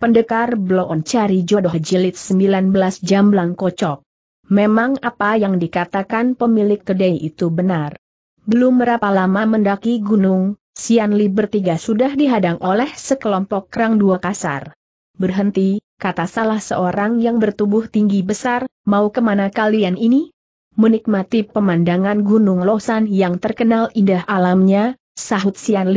Pendekar Bloon cari jodoh jilid 19 jamblang kocok. Memang apa yang dikatakan pemilik kedai itu benar. Belum berapa lama mendaki gunung, Sian bertiga sudah dihadang oleh sekelompok kerang dua kasar. Berhenti, kata salah seorang yang bertubuh tinggi besar, mau kemana kalian ini? Menikmati pemandangan Gunung Losan yang terkenal indah alamnya, sahut Sian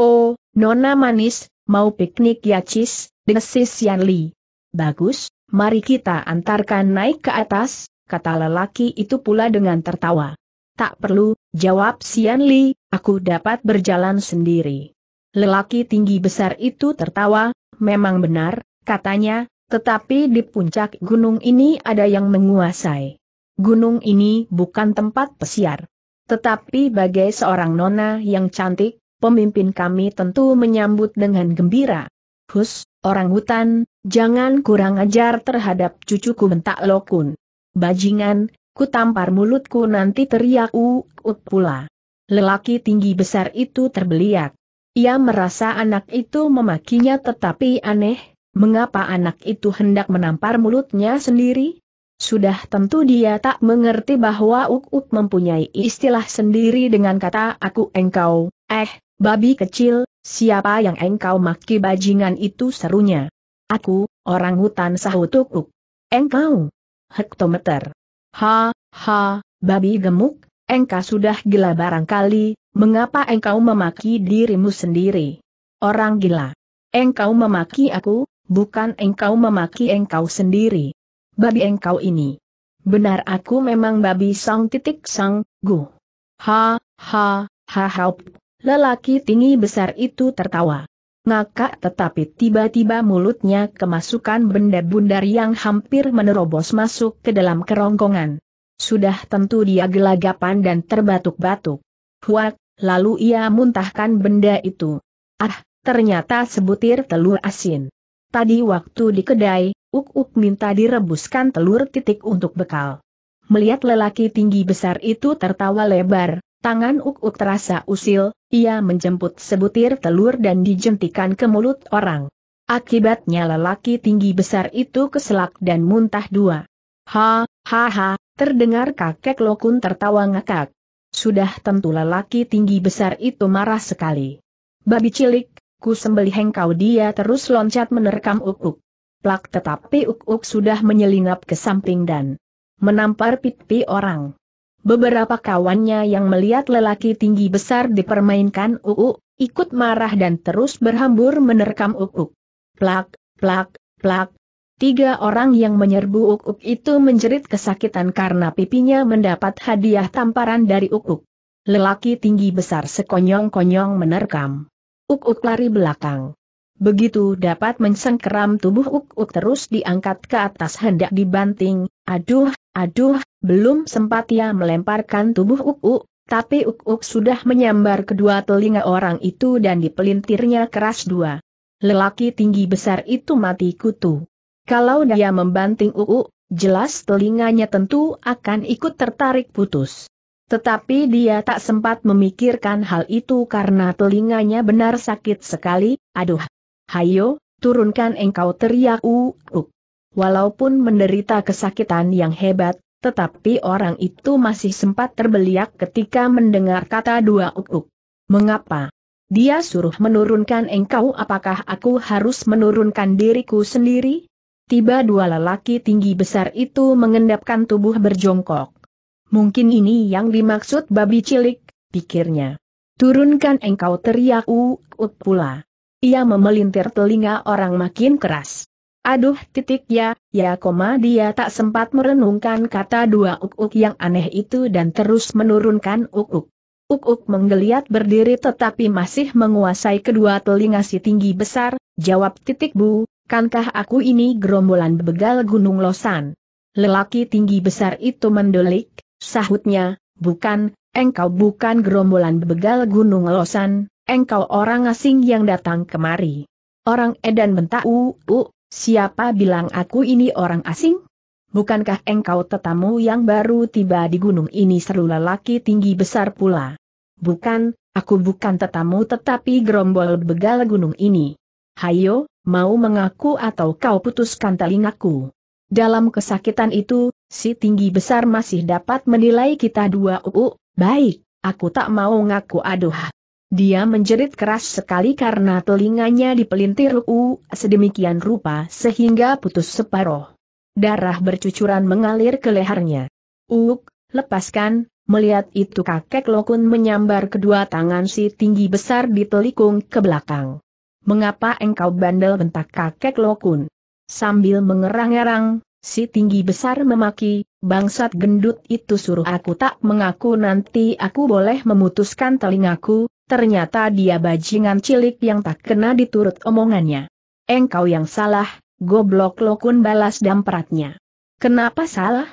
Oh, Nona Manis, mau piknik ya Cis, desis Yan Li. Bagus, mari kita antarkan naik ke atas, kata lelaki itu pula dengan tertawa. Tak perlu, jawab Sian Li, aku dapat berjalan sendiri. Lelaki tinggi besar itu tertawa, memang benar, katanya, tetapi di puncak gunung ini ada yang menguasai. Gunung ini bukan tempat pesiar. Tetapi bagai seorang nona yang cantik, pemimpin kami tentu menyambut dengan gembira. Hus, orang hutan, jangan kurang ajar terhadap cucuku bentak Lokun. Bajingan, ku tampar mulutku nanti teriak uut pula. Lelaki tinggi besar itu terbeliak. Ia merasa anak itu memakinya tetapi aneh, mengapa anak itu hendak menampar mulutnya sendiri? Sudah tentu dia tak mengerti bahwa Uk-Uk mempunyai istilah sendiri dengan kata aku engkau, eh, babi kecil, Siapa yang engkau maki bajingan itu serunya? Aku, orang hutan sahutukuk. Engkau? Hektometer. Ha, ha, babi gemuk, engkau sudah gila barangkali, mengapa engkau memaki dirimu sendiri? Orang gila. Engkau memaki aku, bukan engkau memaki engkau sendiri. Babi engkau ini. Benar aku memang babi sang titik sang, gu. Ha, ha, ha haup. Lelaki tinggi besar itu tertawa. Ngakak tetapi tiba-tiba mulutnya kemasukan benda bundar yang hampir menerobos masuk ke dalam kerongkongan. Sudah tentu dia gelagapan dan terbatuk-batuk. Huak, lalu ia muntahkan benda itu. Ah, ternyata sebutir telur asin. Tadi waktu di kedai, Uk-Uk minta direbuskan telur titik untuk bekal. Melihat lelaki tinggi besar itu tertawa lebar, tangan Uk-Uk terasa usil, ia menjemput sebutir telur dan dijentikan ke mulut orang. Akibatnya lelaki tinggi besar itu keselak dan muntah dua. Ha, ha ha, terdengar kakek Lokun tertawa ngakak. Sudah tentu lelaki tinggi besar itu marah sekali. Babi cilik, ku sembelih engkau dia terus loncat menerkam uk-uk. Plak tetapi uk-uk sudah menyelinap ke samping dan menampar pipi orang. Beberapa kawannya yang melihat lelaki tinggi besar dipermainkan UU, ikut marah dan terus berhambur menerkam UU. Plak, plak, plak. Tiga orang yang menyerbu Ukuk itu menjerit kesakitan karena pipinya mendapat hadiah tamparan dari Ukuk. Lelaki tinggi besar sekonyong-konyong menerkam. Ukuk lari belakang. Begitu dapat mensengkeram tubuh Ukuk terus diangkat ke atas hendak dibanting, aduh, aduh, belum sempat ia melemparkan tubuh Uk-Uk, tapi Uk-Uk sudah menyambar kedua telinga orang itu dan dipelintirnya keras dua. Lelaki tinggi besar itu mati kutu. Kalau dia membanting Uk-Uk, jelas telinganya tentu akan ikut tertarik putus. Tetapi dia tak sempat memikirkan hal itu karena telinganya benar sakit sekali, aduh. Hayo, turunkan engkau teriak uk Walaupun menderita kesakitan yang hebat, tetapi orang itu masih sempat terbeliak ketika mendengar kata dua ukuk. Mengapa? Dia suruh menurunkan engkau apakah aku harus menurunkan diriku sendiri? Tiba dua lelaki tinggi besar itu mengendapkan tubuh berjongkok. Mungkin ini yang dimaksud babi cilik, pikirnya. Turunkan engkau teriak uk-uk pula. Ia memelintir telinga orang makin keras. Aduh titik ya, ya koma dia tak sempat merenungkan kata dua uk-uk yang aneh itu dan terus menurunkan uk-uk. Uk-uk menggeliat berdiri tetapi masih menguasai kedua telinga si tinggi besar, jawab titik bu, kankah aku ini gerombolan begal gunung losan. Lelaki tinggi besar itu mendolik, sahutnya, bukan, engkau bukan gerombolan begal gunung losan, engkau orang asing yang datang kemari. Orang edan bentak uu, Siapa bilang aku ini orang asing? Bukankah engkau tetamu yang baru tiba di gunung ini seru lelaki tinggi besar pula? Bukan, aku bukan tetamu tetapi gerombol begal gunung ini. Hayo, mau mengaku atau kau putuskan telingaku. Dalam kesakitan itu, si tinggi besar masih dapat menilai kita dua uu, baik, aku tak mau ngaku aduh. Dia menjerit keras sekali karena telinganya dipelintir u sedemikian rupa sehingga putus separoh. Darah bercucuran mengalir ke lehernya. Uuk, lepaskan, melihat itu kakek Lokun menyambar kedua tangan si tinggi besar di telikung ke belakang. Mengapa engkau bandel bentak kakek Lokun? Sambil mengerang-erang, si tinggi besar memaki, bangsat gendut itu suruh aku tak mengaku nanti aku boleh memutuskan telingaku, Ternyata dia bajingan cilik yang tak kena diturut omongannya. Engkau yang salah, goblok lokun balas dampratnya. Kenapa salah?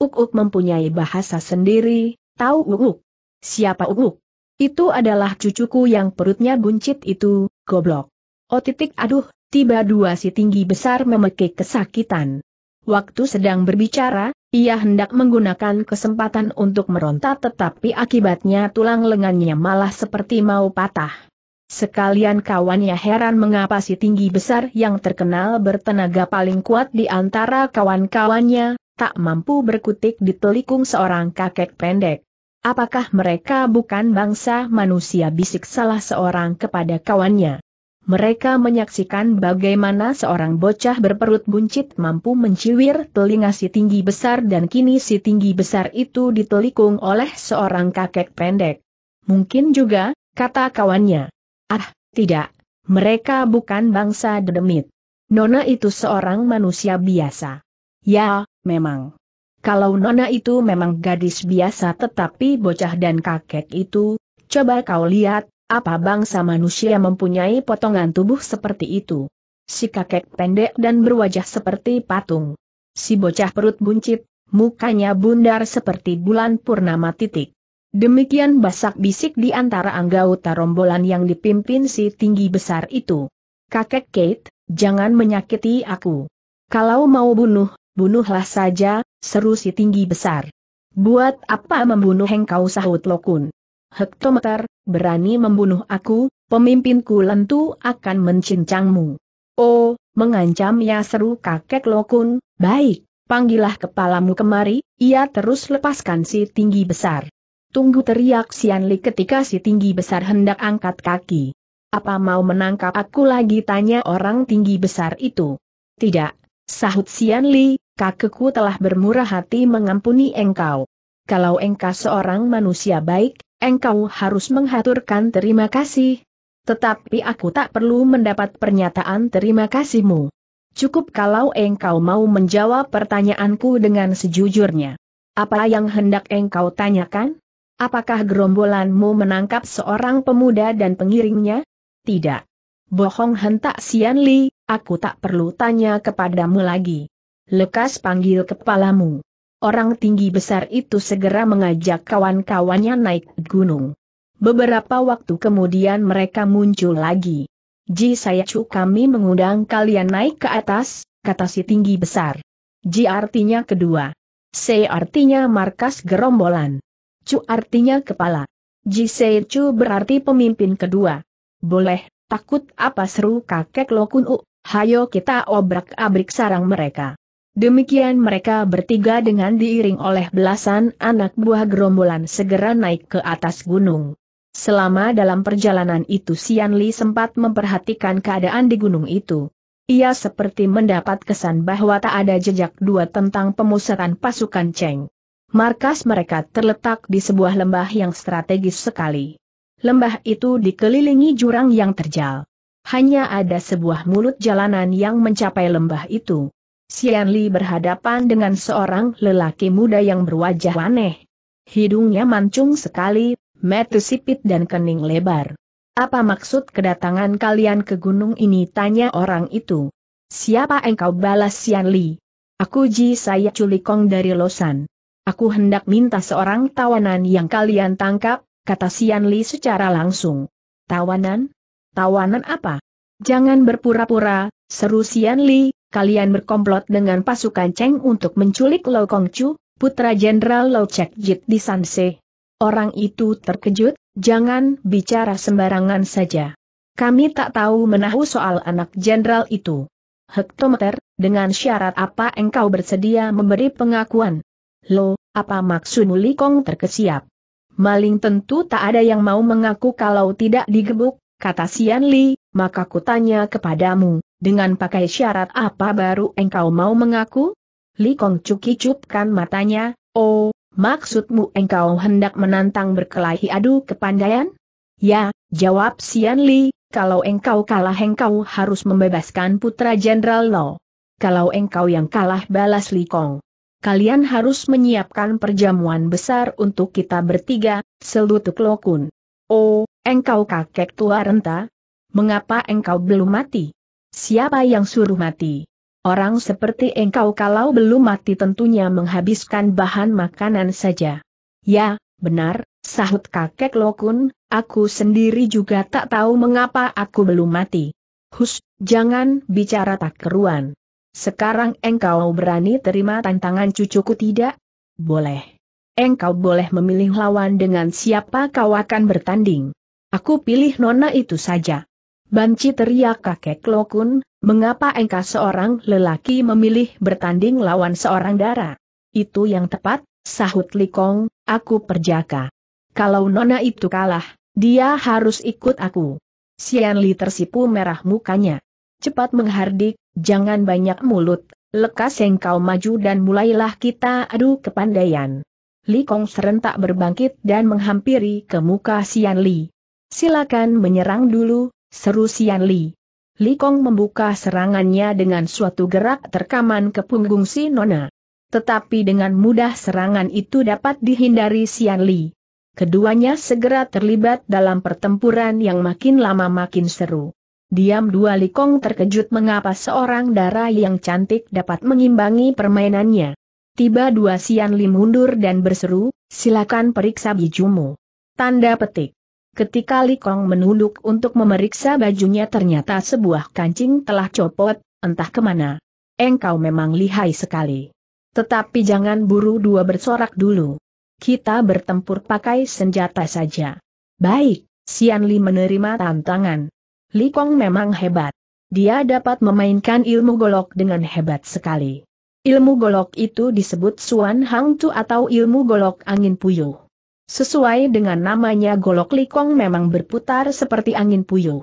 Uk-uk mempunyai bahasa sendiri, tahu uk-uk? Siapa uk-uk? Itu adalah cucuku yang perutnya buncit itu, goblok. Oh titik aduh, tiba dua si tinggi besar memekik kesakitan. Waktu sedang berbicara, ia hendak menggunakan kesempatan untuk meronta tetapi akibatnya tulang lengannya malah seperti mau patah. Sekalian kawannya heran mengapa si tinggi besar yang terkenal bertenaga paling kuat di antara kawan-kawannya, tak mampu berkutik di telikung seorang kakek pendek. Apakah mereka bukan bangsa manusia bisik salah seorang kepada kawannya? Mereka menyaksikan bagaimana seorang bocah berperut buncit mampu menciwir telinga si tinggi besar dan kini si tinggi besar itu ditelikung oleh seorang kakek pendek. Mungkin juga, kata kawannya. Ah, tidak. Mereka bukan bangsa dedemit. Nona itu seorang manusia biasa. Ya, memang. Kalau Nona itu memang gadis biasa tetapi bocah dan kakek itu, coba kau lihat, apa bangsa manusia mempunyai potongan tubuh seperti itu? Si kakek pendek dan berwajah seperti patung. Si bocah perut buncit, mukanya bundar seperti bulan purnama titik. Demikian basak bisik di antara anggota rombolan yang dipimpin si tinggi besar itu. Kakek Kate, jangan menyakiti aku. Kalau mau bunuh, bunuhlah saja, seru si tinggi besar. Buat apa membunuh engkau sahut Lokun? hektometer, berani membunuh aku, pemimpinku lentu akan mencincangmu. Oh, mengancam ya seru kakek Lokun, baik, panggillah kepalamu kemari, ia terus lepaskan si tinggi besar. Tunggu teriak Sianli ketika si tinggi besar hendak angkat kaki. Apa mau menangkap aku lagi tanya orang tinggi besar itu? Tidak, sahut Sianli, kakekku telah bermurah hati mengampuni engkau. Kalau engkau seorang manusia baik, engkau harus menghaturkan terima kasih. Tetapi aku tak perlu mendapat pernyataan terima kasihmu. Cukup kalau engkau mau menjawab pertanyaanku dengan sejujurnya. Apa yang hendak engkau tanyakan? Apakah gerombolanmu menangkap seorang pemuda dan pengiringnya? Tidak. Bohong hentak Sian Li, aku tak perlu tanya kepadamu lagi. Lekas panggil kepalamu orang tinggi besar itu segera mengajak kawan-kawannya naik gunung. Beberapa waktu kemudian mereka muncul lagi. Ji saya cu kami mengundang kalian naik ke atas, kata si tinggi besar. Ji artinya kedua. Se artinya markas gerombolan. Cu artinya kepala. Ji Sayacu berarti pemimpin kedua. Boleh, takut apa seru kakek Lokun U, hayo kita obrak-abrik sarang mereka. Demikian mereka bertiga dengan diiring oleh belasan anak buah gerombolan segera naik ke atas gunung. Selama dalam perjalanan itu Sian Li sempat memperhatikan keadaan di gunung itu. Ia seperti mendapat kesan bahwa tak ada jejak dua tentang pemusatan pasukan Cheng. Markas mereka terletak di sebuah lembah yang strategis sekali. Lembah itu dikelilingi jurang yang terjal. Hanya ada sebuah mulut jalanan yang mencapai lembah itu. Sian Li berhadapan dengan seorang lelaki muda yang berwajah aneh. Hidungnya mancung sekali, mata sipit dan kening lebar. Apa maksud kedatangan kalian ke gunung ini tanya orang itu. Siapa engkau balas Sian Li? Aku Ji saya culikong dari Losan. Aku hendak minta seorang tawanan yang kalian tangkap, kata Sian Li secara langsung. Tawanan? Tawanan apa? Jangan berpura-pura, seru Sian Li, kalian berkomplot dengan pasukan Cheng untuk menculik Lo Kongcu, putra Jenderal Lo Chek Jit di Sanse. Orang itu terkejut, jangan bicara sembarangan saja. Kami tak tahu menahu soal anak jenderal itu. Hektometer, dengan syarat apa engkau bersedia memberi pengakuan? Lo, apa maksud Li Kong terkesiap? Maling tentu tak ada yang mau mengaku kalau tidak digebuk, kata Sian Li, maka kutanya kepadamu, dengan pakai syarat apa baru engkau mau mengaku? Li Kong cukicupkan matanya, oh, maksudmu engkau hendak menantang berkelahi adu kepandaian? Ya, jawab Sian Li, kalau engkau kalah engkau harus membebaskan putra Jenderal Lo. Kalau engkau yang kalah balas Li Kong. Kalian harus menyiapkan perjamuan besar untuk kita bertiga, selutuk Lokun. Oh, engkau kakek tua renta, mengapa engkau belum mati? Siapa yang suruh mati? Orang seperti engkau kalau belum mati tentunya menghabiskan bahan makanan saja. Ya, benar, sahut kakek Lokun, aku sendiri juga tak tahu mengapa aku belum mati. Hus, jangan bicara tak keruan. Sekarang engkau berani terima tantangan cucuku tidak? Boleh. Engkau boleh memilih lawan dengan siapa kau akan bertanding. Aku pilih nona itu saja. Banci teriak kakek Lokun, mengapa engkau seorang lelaki memilih bertanding lawan seorang dara? Itu yang tepat, sahut Likong, aku perjaka. Kalau nona itu kalah, dia harus ikut aku. Sian Li tersipu merah mukanya. Cepat menghardik, jangan banyak mulut, lekas engkau maju dan mulailah kita adu kepandaian. Li Kong serentak berbangkit dan menghampiri ke muka Sian Li. Silakan menyerang dulu, Seru Sian Li. Li Kong membuka serangannya dengan suatu gerak terkaman ke punggung si Nona. Tetapi dengan mudah serangan itu dapat dihindari Sian Li. Keduanya segera terlibat dalam pertempuran yang makin lama makin seru. Diam dua Li Kong terkejut mengapa seorang darah yang cantik dapat mengimbangi permainannya. Tiba dua Sian Li mundur dan berseru, silakan periksa bijumu. Tanda petik. Ketika Li Kong menunduk untuk memeriksa bajunya ternyata sebuah kancing telah copot, entah kemana. Engkau memang lihai sekali. Tetapi jangan buru dua bersorak dulu. Kita bertempur pakai senjata saja. Baik, Sian Li menerima tantangan. Li Kong memang hebat. Dia dapat memainkan ilmu golok dengan hebat sekali. Ilmu golok itu disebut Suan Hang Tu atau ilmu golok angin puyuh. Sesuai dengan namanya Golok Likong memang berputar seperti angin puyuh.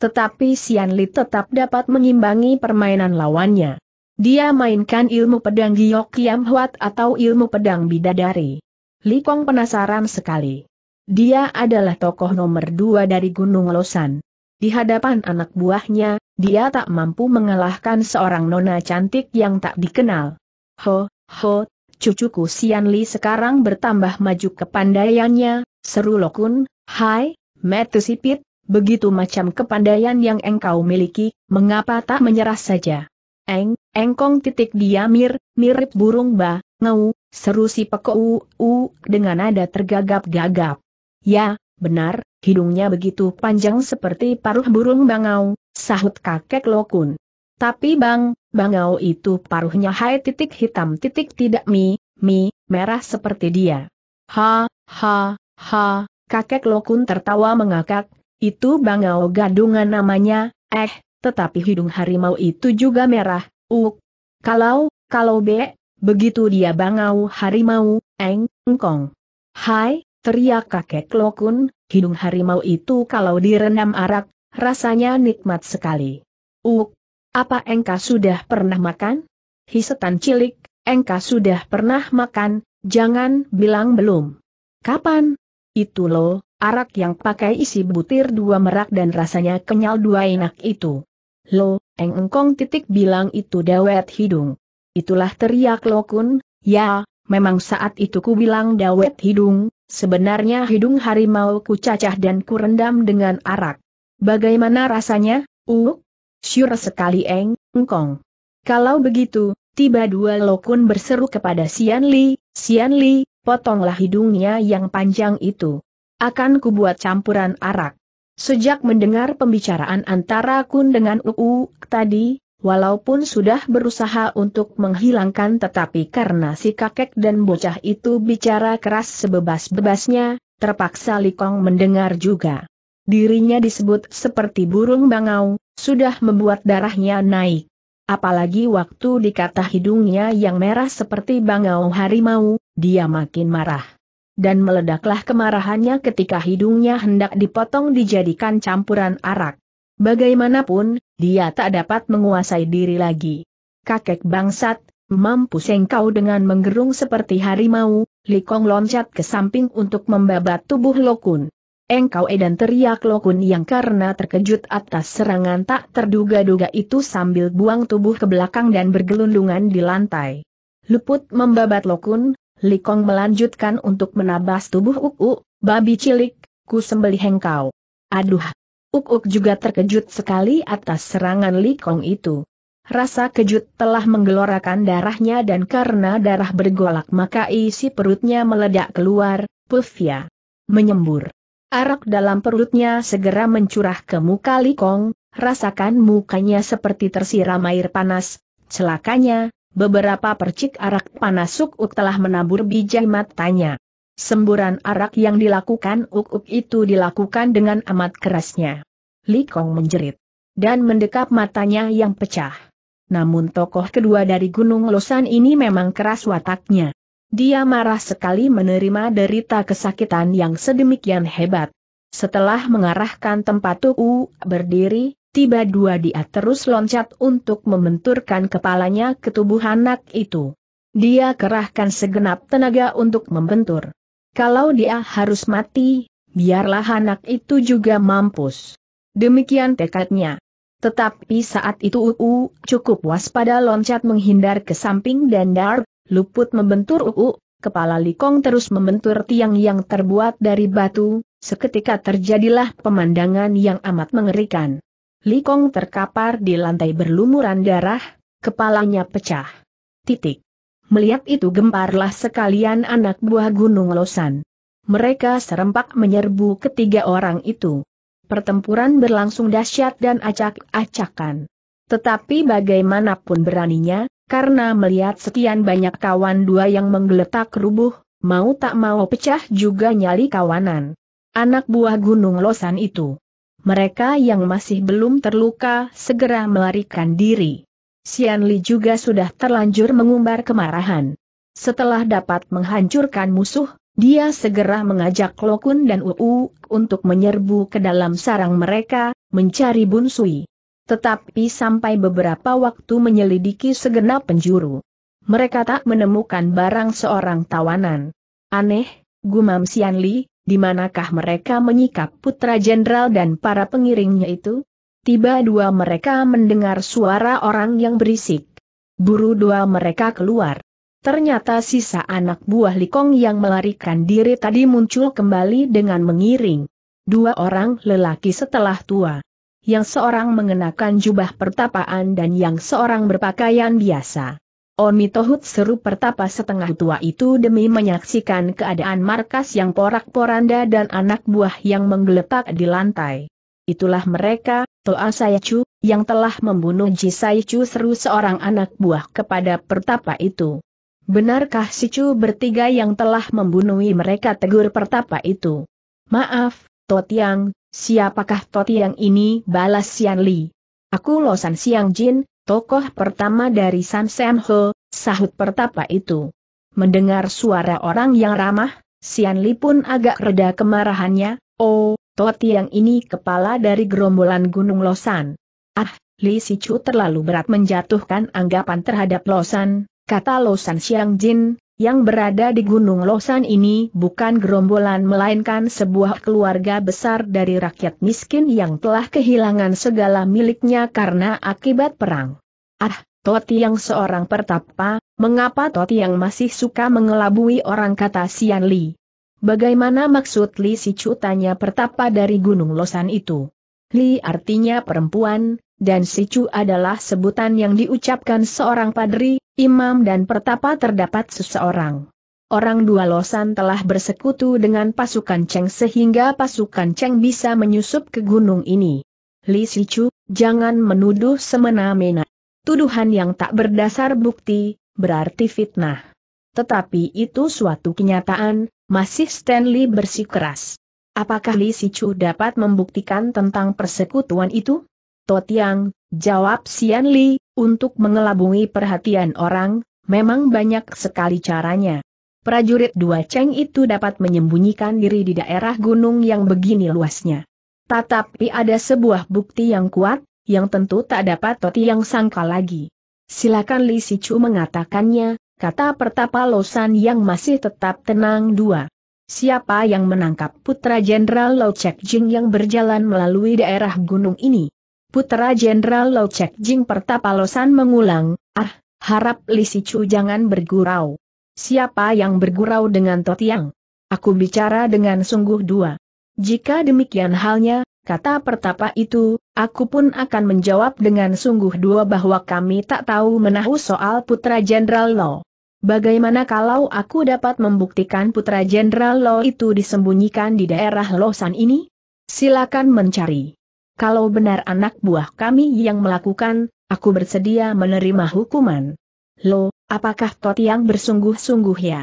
Tetapi Sian Li tetap dapat mengimbangi permainan lawannya. Dia mainkan ilmu pedang Giok Kiam Huat atau ilmu pedang Bidadari. Likong penasaran sekali. Dia adalah tokoh nomor dua dari Gunung Losan. Di hadapan anak buahnya, dia tak mampu mengalahkan seorang nona cantik yang tak dikenal. Ho, ho, cucuku Sian Li sekarang bertambah maju kepandaiannya, seru Lokun, hai, Metu Sipit, begitu macam kepandaian yang engkau miliki, mengapa tak menyerah saja? Eng, engkong titik diamir, mirip burung ba, ngau, seru si u, u, dengan nada tergagap-gagap. Ya, benar, hidungnya begitu panjang seperti paruh burung bangau, sahut kakek Lokun. Tapi bang, bangau itu paruhnya hai titik hitam titik tidak mi, mi, merah seperti dia. Ha, ha, ha, kakek lokun tertawa mengakak, itu bangau gadungan namanya, eh, tetapi hidung harimau itu juga merah, uk. Kalau, kalau be, begitu dia bangau harimau, eng, engkong. Hai, teriak kakek lokun, hidung harimau itu kalau direndam arak, rasanya nikmat sekali. Uk, apa engkau sudah pernah makan? Hisetan cilik, engkau sudah pernah makan, jangan bilang belum. Kapan? Itu lo, arak yang pakai isi butir dua merak dan rasanya kenyal dua enak itu. Lo, engkong titik bilang itu dawet hidung. Itulah teriak lo kun. ya, memang saat itu ku bilang dawet hidung, sebenarnya hidung harimau ku cacah dan ku rendam dengan arak. Bagaimana rasanya, Uuk? Syur sekali Eng, engkong. Kalau begitu, tiba dua lokun berseru kepada Sian Li, Sian Li, potonglah hidungnya yang panjang itu. Akan kubuat campuran arak. Sejak mendengar pembicaraan antara Kun dengan Uu tadi, walaupun sudah berusaha untuk menghilangkan tetapi karena si kakek dan bocah itu bicara keras sebebas-bebasnya, terpaksa Likong mendengar juga. Dirinya disebut seperti burung bangau, sudah membuat darahnya naik. Apalagi waktu dikata hidungnya yang merah seperti bangau harimau, dia makin marah. Dan meledaklah kemarahannya ketika hidungnya hendak dipotong dijadikan campuran arak. Bagaimanapun, dia tak dapat menguasai diri lagi. Kakek bangsat, mampu sengkau dengan menggerung seperti harimau, Likong loncat ke samping untuk membabat tubuh Lokun. Engkau edan teriak Lokun yang karena terkejut atas serangan tak terduga-duga itu sambil buang tubuh ke belakang dan bergelundungan di lantai. Luput membabat Lokun, Likong melanjutkan untuk menabas tubuh Uk-Uk, babi cilik, ku sembelih engkau. Aduh! Uk-Uk juga terkejut sekali atas serangan Likong itu. Rasa kejut telah menggelorakan darahnya dan karena darah bergolak maka isi perutnya meledak keluar, ya! Menyembur. Arak dalam perutnya segera mencurah ke muka Likong, rasakan mukanya seperti tersiram air panas. Celakanya, beberapa percik arak panas Suk-Uk telah menabur biji matanya. Semburan arak yang dilakukan Uk-Uk itu dilakukan dengan amat kerasnya. Likong menjerit. Dan mendekap matanya yang pecah. Namun tokoh kedua dari Gunung Losan ini memang keras wataknya. Dia marah sekali menerima derita kesakitan yang sedemikian hebat. Setelah mengarahkan tempat Uu berdiri, tiba dua dia terus loncat untuk membenturkan kepalanya ke tubuh anak itu. Dia kerahkan segenap tenaga untuk membentur. Kalau dia harus mati, biarlah anak itu juga mampus. Demikian tekadnya. Tetapi saat itu Uu cukup waspada loncat menghindar ke samping dan Dark Luput membentur uu, kepala Likong terus membentur tiang yang terbuat dari batu, seketika terjadilah pemandangan yang amat mengerikan. Likong terkapar di lantai berlumuran darah, kepalanya pecah. Titik. Melihat itu gemparlah sekalian anak buah Gunung Losan. Mereka serempak menyerbu ketiga orang itu. Pertempuran berlangsung dahsyat dan acak-acakan. Tetapi bagaimanapun beraninya, karena melihat sekian banyak kawan dua yang menggeletak rubuh, mau tak mau pecah juga nyali kawanan. Anak buah Gunung Losan itu. Mereka yang masih belum terluka segera melarikan diri. Sian Li juga sudah terlanjur mengumbar kemarahan. Setelah dapat menghancurkan musuh, dia segera mengajak Lokun dan Uu untuk menyerbu ke dalam sarang mereka, mencari Bunsui. Tetapi sampai beberapa waktu menyelidiki segenap penjuru. Mereka tak menemukan barang seorang tawanan. Aneh, gumam Sian Li, di manakah mereka menyikap putra jenderal dan para pengiringnya itu? Tiba dua mereka mendengar suara orang yang berisik. Buru dua mereka keluar. Ternyata sisa anak buah Likong yang melarikan diri tadi muncul kembali dengan mengiring. Dua orang lelaki setelah tua yang seorang mengenakan jubah pertapaan dan yang seorang berpakaian biasa. Oni Tohut seru pertapa setengah tua itu demi menyaksikan keadaan markas yang porak-poranda dan anak buah yang menggeletak di lantai. Itulah mereka, Toa Sayacu, yang telah membunuh Jisayacu seru seorang anak buah kepada pertapa itu. Benarkah si Cu bertiga yang telah membunuhi mereka tegur pertapa itu? Maaf, Totiang, Siapakah Toti yang ini? Balas Sian Li. Aku Losan Siang Jin, tokoh pertama dari San Sam Ho, sahut pertapa itu. Mendengar suara orang yang ramah, Sian Li pun agak reda kemarahannya, oh, Toti yang ini kepala dari gerombolan Gunung Losan. Ah, Li Sicu terlalu berat menjatuhkan anggapan terhadap Losan, kata Losan Siang Jin, yang berada di Gunung Losan ini bukan gerombolan melainkan sebuah keluarga besar dari rakyat miskin yang telah kehilangan segala miliknya karena akibat perang. Ah, Toti yang seorang pertapa, mengapa Toti yang masih suka mengelabui orang kata Sian Li? Bagaimana maksud Li si cutanya pertapa dari Gunung Losan itu? Li artinya perempuan, dan sicu adalah sebutan yang diucapkan seorang padri, imam dan pertapa terdapat seseorang. Orang dua losan telah bersekutu dengan pasukan Cheng sehingga pasukan Cheng bisa menyusup ke gunung ini. Li Sicu, jangan menuduh semena-mena. Tuduhan yang tak berdasar bukti, berarti fitnah. Tetapi itu suatu kenyataan, masih Stanley bersikeras. Apakah Li Sicu dapat membuktikan tentang persekutuan itu? Totiang, jawab Sian Li, untuk mengelabui perhatian orang, memang banyak sekali caranya. Prajurit dua ceng itu dapat menyembunyikan diri di daerah gunung yang begini luasnya. Tetapi ada sebuah bukti yang kuat, yang tentu tak dapat Totiang sangka lagi. Silakan Li Sicu mengatakannya, kata pertapa Losan yang masih tetap tenang dua. Siapa yang menangkap putra Jenderal Lo Chek Jing yang berjalan melalui daerah gunung ini? Putra Jenderal Lo Chek Jing Losan mengulang, ah, harap Li Si Chu jangan bergurau. Siapa yang bergurau dengan Totiang? Aku bicara dengan sungguh dua. Jika demikian halnya, kata pertapa itu, aku pun akan menjawab dengan sungguh dua bahwa kami tak tahu menahu soal Putra Jenderal Lo. Bagaimana kalau aku dapat membuktikan Putra Jenderal Lo itu disembunyikan di daerah Losan ini? Silakan mencari kalau benar anak buah kami yang melakukan, aku bersedia menerima hukuman. Lo, apakah yang bersungguh-sungguh ya?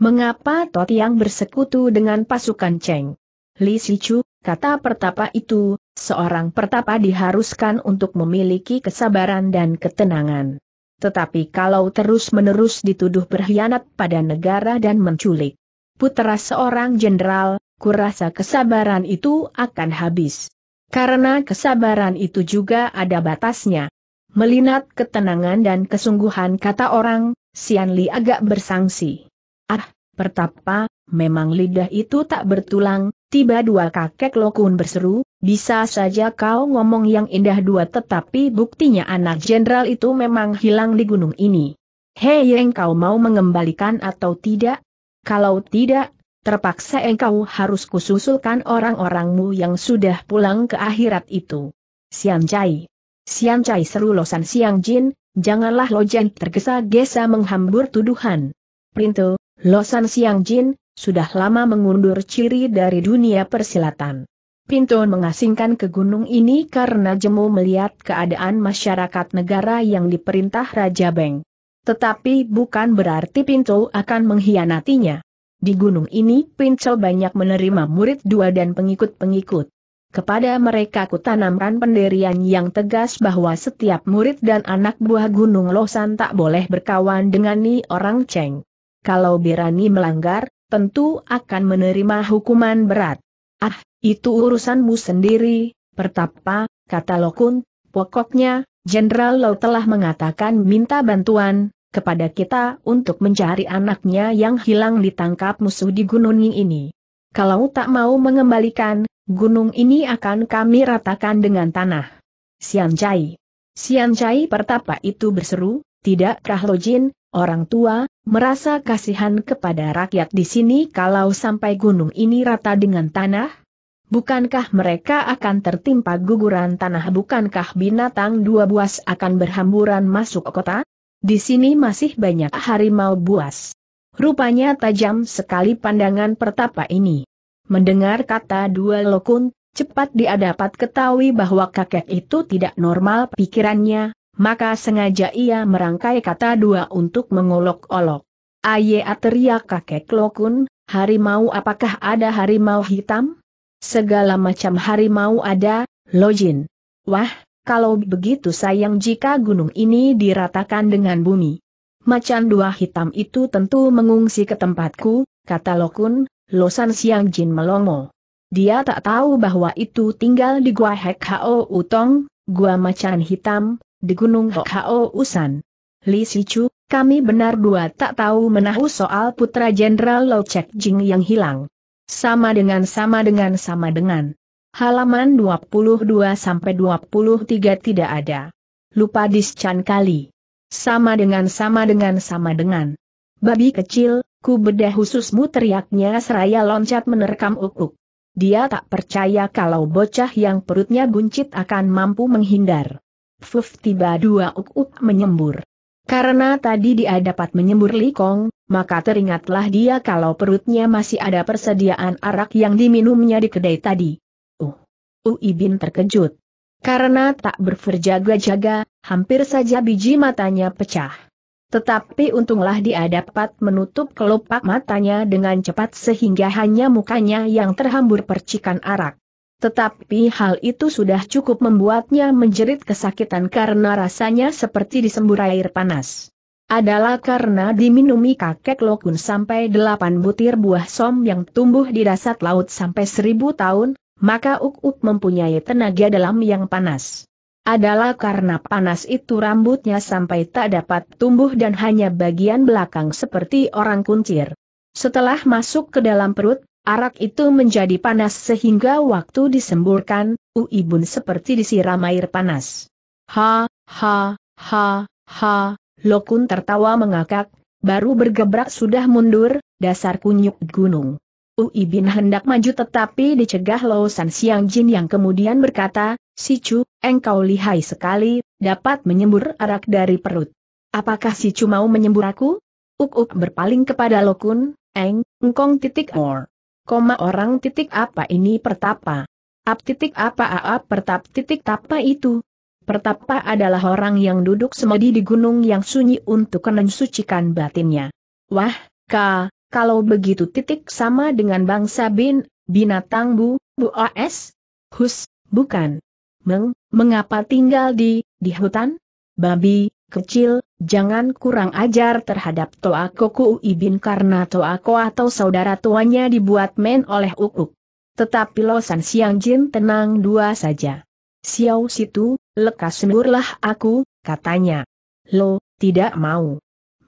Mengapa yang bersekutu dengan pasukan Cheng? Li Sichu, kata pertapa itu, seorang pertapa diharuskan untuk memiliki kesabaran dan ketenangan. Tetapi kalau terus-menerus dituduh berkhianat pada negara dan menculik putera seorang jenderal, kurasa kesabaran itu akan habis. Karena kesabaran itu juga ada batasnya. Melinat ketenangan dan kesungguhan kata orang, Sian Li agak bersangsi. Ah, pertapa, memang lidah itu tak bertulang, tiba dua kakek Lokun berseru, bisa saja kau ngomong yang indah dua tetapi buktinya anak jenderal itu memang hilang di gunung ini. Hei yang kau mau mengembalikan atau tidak? Kalau tidak, terpaksa engkau harus kususulkan orang-orangmu yang sudah pulang ke akhirat itu. Sian Chai. Sian Chai seru Losan Siang Jin, janganlah Lojan tergesa-gesa menghambur tuduhan. Printo, Losan Siang Jin, sudah lama mengundur ciri dari dunia persilatan. Pinto mengasingkan ke gunung ini karena jemu melihat keadaan masyarakat negara yang diperintah Raja Beng. Tetapi bukan berarti Pinto akan mengkhianatinya. Di gunung ini Pincel banyak menerima murid dua dan pengikut-pengikut. Kepada mereka ku tanamkan pendirian yang tegas bahwa setiap murid dan anak buah gunung Losan tak boleh berkawan dengan ni orang Cheng. Kalau berani melanggar, tentu akan menerima hukuman berat. Ah, itu urusanmu sendiri, pertapa, kata Lokun, pokoknya, Jenderal lo telah mengatakan minta bantuan, kepada kita untuk mencari anaknya yang hilang ditangkap musuh di gunung ini. Kalau tak mau mengembalikan, gunung ini akan kami ratakan dengan tanah. Sian Chai. Sian Chai pertapa itu berseru, Tidak, Lojin, orang tua, merasa kasihan kepada rakyat di sini kalau sampai gunung ini rata dengan tanah? Bukankah mereka akan tertimpa guguran tanah bukankah binatang dua buas akan berhamburan masuk kota? Di sini masih banyak harimau buas. Rupanya tajam sekali pandangan pertapa ini. Mendengar kata dua lokun, cepat dia dapat ketahui bahwa kakek itu tidak normal pikirannya, maka sengaja ia merangkai kata dua untuk mengolok-olok. Aye teriak kakek lokun, harimau apakah ada harimau hitam? Segala macam harimau ada, Lojin. Wah, kalau begitu sayang jika gunung ini diratakan dengan bumi. Macan dua hitam itu tentu mengungsi ke tempatku, kata Lokun, Losan Siang Jin melongo. Dia tak tahu bahwa itu tinggal di gua Hek Hao Utong, gua macan hitam, di gunung Hek Hao Usan. Li Sichu, kami benar dua tak tahu menahu soal putra Jenderal Lo Chek Jing yang hilang. Sama dengan sama dengan sama dengan halaman 22-23 tidak ada. Lupa discan kali. Sama dengan sama dengan sama dengan. Babi kecil, ku bedah khususmu teriaknya seraya loncat menerkam ukuk. Dia tak percaya kalau bocah yang perutnya buncit akan mampu menghindar. Fuf tiba dua ukuk menyembur. Karena tadi dia dapat menyembur likong, maka teringatlah dia kalau perutnya masih ada persediaan arak yang diminumnya di kedai tadi. Uibin terkejut. Karena tak berverjaga-jaga, hampir saja biji matanya pecah. Tetapi untunglah dia dapat menutup kelopak matanya dengan cepat sehingga hanya mukanya yang terhambur percikan arak. Tetapi hal itu sudah cukup membuatnya menjerit kesakitan karena rasanya seperti disembur air panas. Adalah karena diminumi kakek Lokun sampai delapan butir buah som yang tumbuh di dasar laut sampai seribu tahun, maka Uk-Uk mempunyai tenaga dalam yang panas. Adalah karena panas itu rambutnya sampai tak dapat tumbuh dan hanya bagian belakang seperti orang kuncir. Setelah masuk ke dalam perut, arak itu menjadi panas sehingga waktu disemburkan, Uibun seperti disiram air panas. Ha, ha, ha, ha, Lokun tertawa mengakak, baru bergebrak sudah mundur, dasar kunyuk gunung. Ui uh, Bin hendak maju tetapi dicegah Lo San Siang Jin yang kemudian berkata, Si Chu, engkau lihai sekali, dapat menyembur arak dari perut. Apakah Si Chu mau menyembur aku? Uk-uk berpaling kepada Lo Kun, Eng, engkong titik or. Koma orang titik apa ini pertapa? Ap titik apa aap pertap titik tapa itu? Pertapa adalah orang yang duduk semedi di gunung yang sunyi untuk menensucikan batinnya. Wah, ka, kalau begitu titik sama dengan bangsa bin, binatang bu, bu buas? Hus, bukan. Meng, mengapa tinggal di, di hutan? Babi, kecil, jangan kurang ajar terhadap toa Toakoku ibin karena toa Toako atau saudara tuanya dibuat men oleh Ukuk. Tetapi Losan Siang Jin tenang dua saja. Siau situ, lekas semburlah aku, katanya. Lo, tidak mau.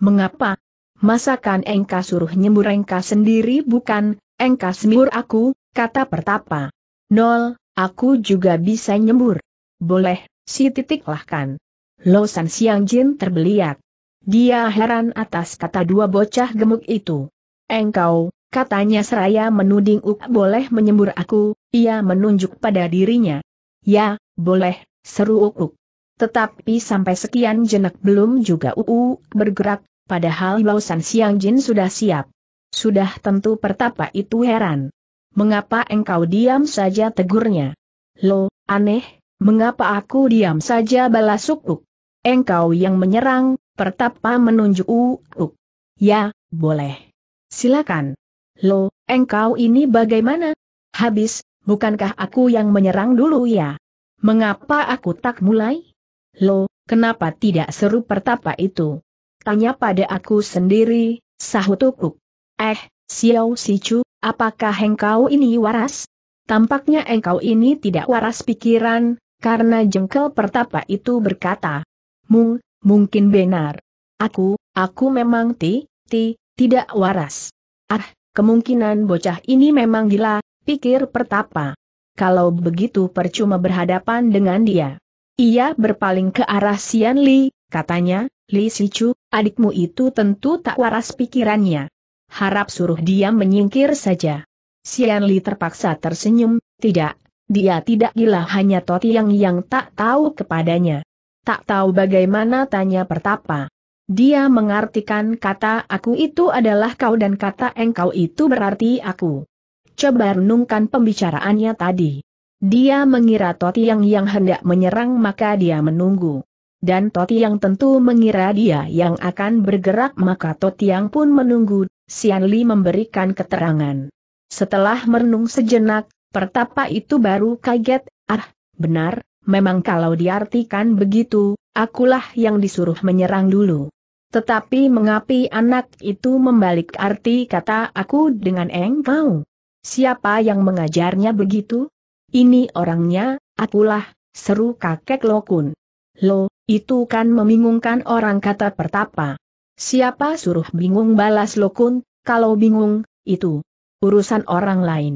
Mengapa, Masakan engka suruh nyembur engka sendiri bukan, engka semur aku, kata pertapa. Nol, aku juga bisa nyembur. Boleh, si titik lahkan. Losan Siang Jin terbeliat. Dia heran atas kata dua bocah gemuk itu. Engkau, katanya seraya menuding Uk boleh menyembur aku, ia menunjuk pada dirinya. Ya, boleh, seru Uk. Tetapi sampai sekian jenak belum juga UU bergerak, padahal Lausan Siang Jin sudah siap. Sudah tentu pertapa itu heran. Mengapa engkau diam saja tegurnya? Lo, aneh, mengapa aku diam saja balas sukuk? Engkau yang menyerang, pertapa menunjuk Ukuk. Ya, boleh. Silakan. Lo, engkau ini bagaimana? Habis, bukankah aku yang menyerang dulu ya? Mengapa aku tak mulai? Lo, kenapa tidak seru pertapa itu? Tanya pada aku sendiri, sahut Ukuk. Eh, Xiao Sichu, apakah engkau ini waras? Tampaknya engkau ini tidak waras pikiran, karena jengkel pertapa itu berkata. Mung, mungkin benar. Aku, aku memang ti, ti, tidak waras. Ah, kemungkinan bocah ini memang gila, pikir pertapa. Kalau begitu percuma berhadapan dengan dia. Ia berpaling ke arah Sian Li, katanya, Li Sichu, Adikmu itu tentu tak waras pikirannya. Harap suruh dia menyingkir saja. Sian Li terpaksa tersenyum, tidak, dia tidak gila hanya Toti yang tak tahu kepadanya. Tak tahu bagaimana tanya Pertapa. Dia mengartikan kata aku itu adalah kau dan kata engkau itu berarti aku. Coba renungkan pembicaraannya tadi. Dia mengira yang yang hendak menyerang maka dia menunggu dan yang tentu mengira dia yang akan bergerak maka yang pun menunggu, Sian Li memberikan keterangan. Setelah merenung sejenak, pertapa itu baru kaget, ah, benar, memang kalau diartikan begitu, akulah yang disuruh menyerang dulu. Tetapi mengapi anak itu membalik arti kata aku dengan engkau? Siapa yang mengajarnya begitu? Ini orangnya, akulah, seru kakek Lokun. Lo, itu kan membingungkan orang kata pertapa. Siapa suruh bingung balas lokun, kalau bingung, itu urusan orang lain.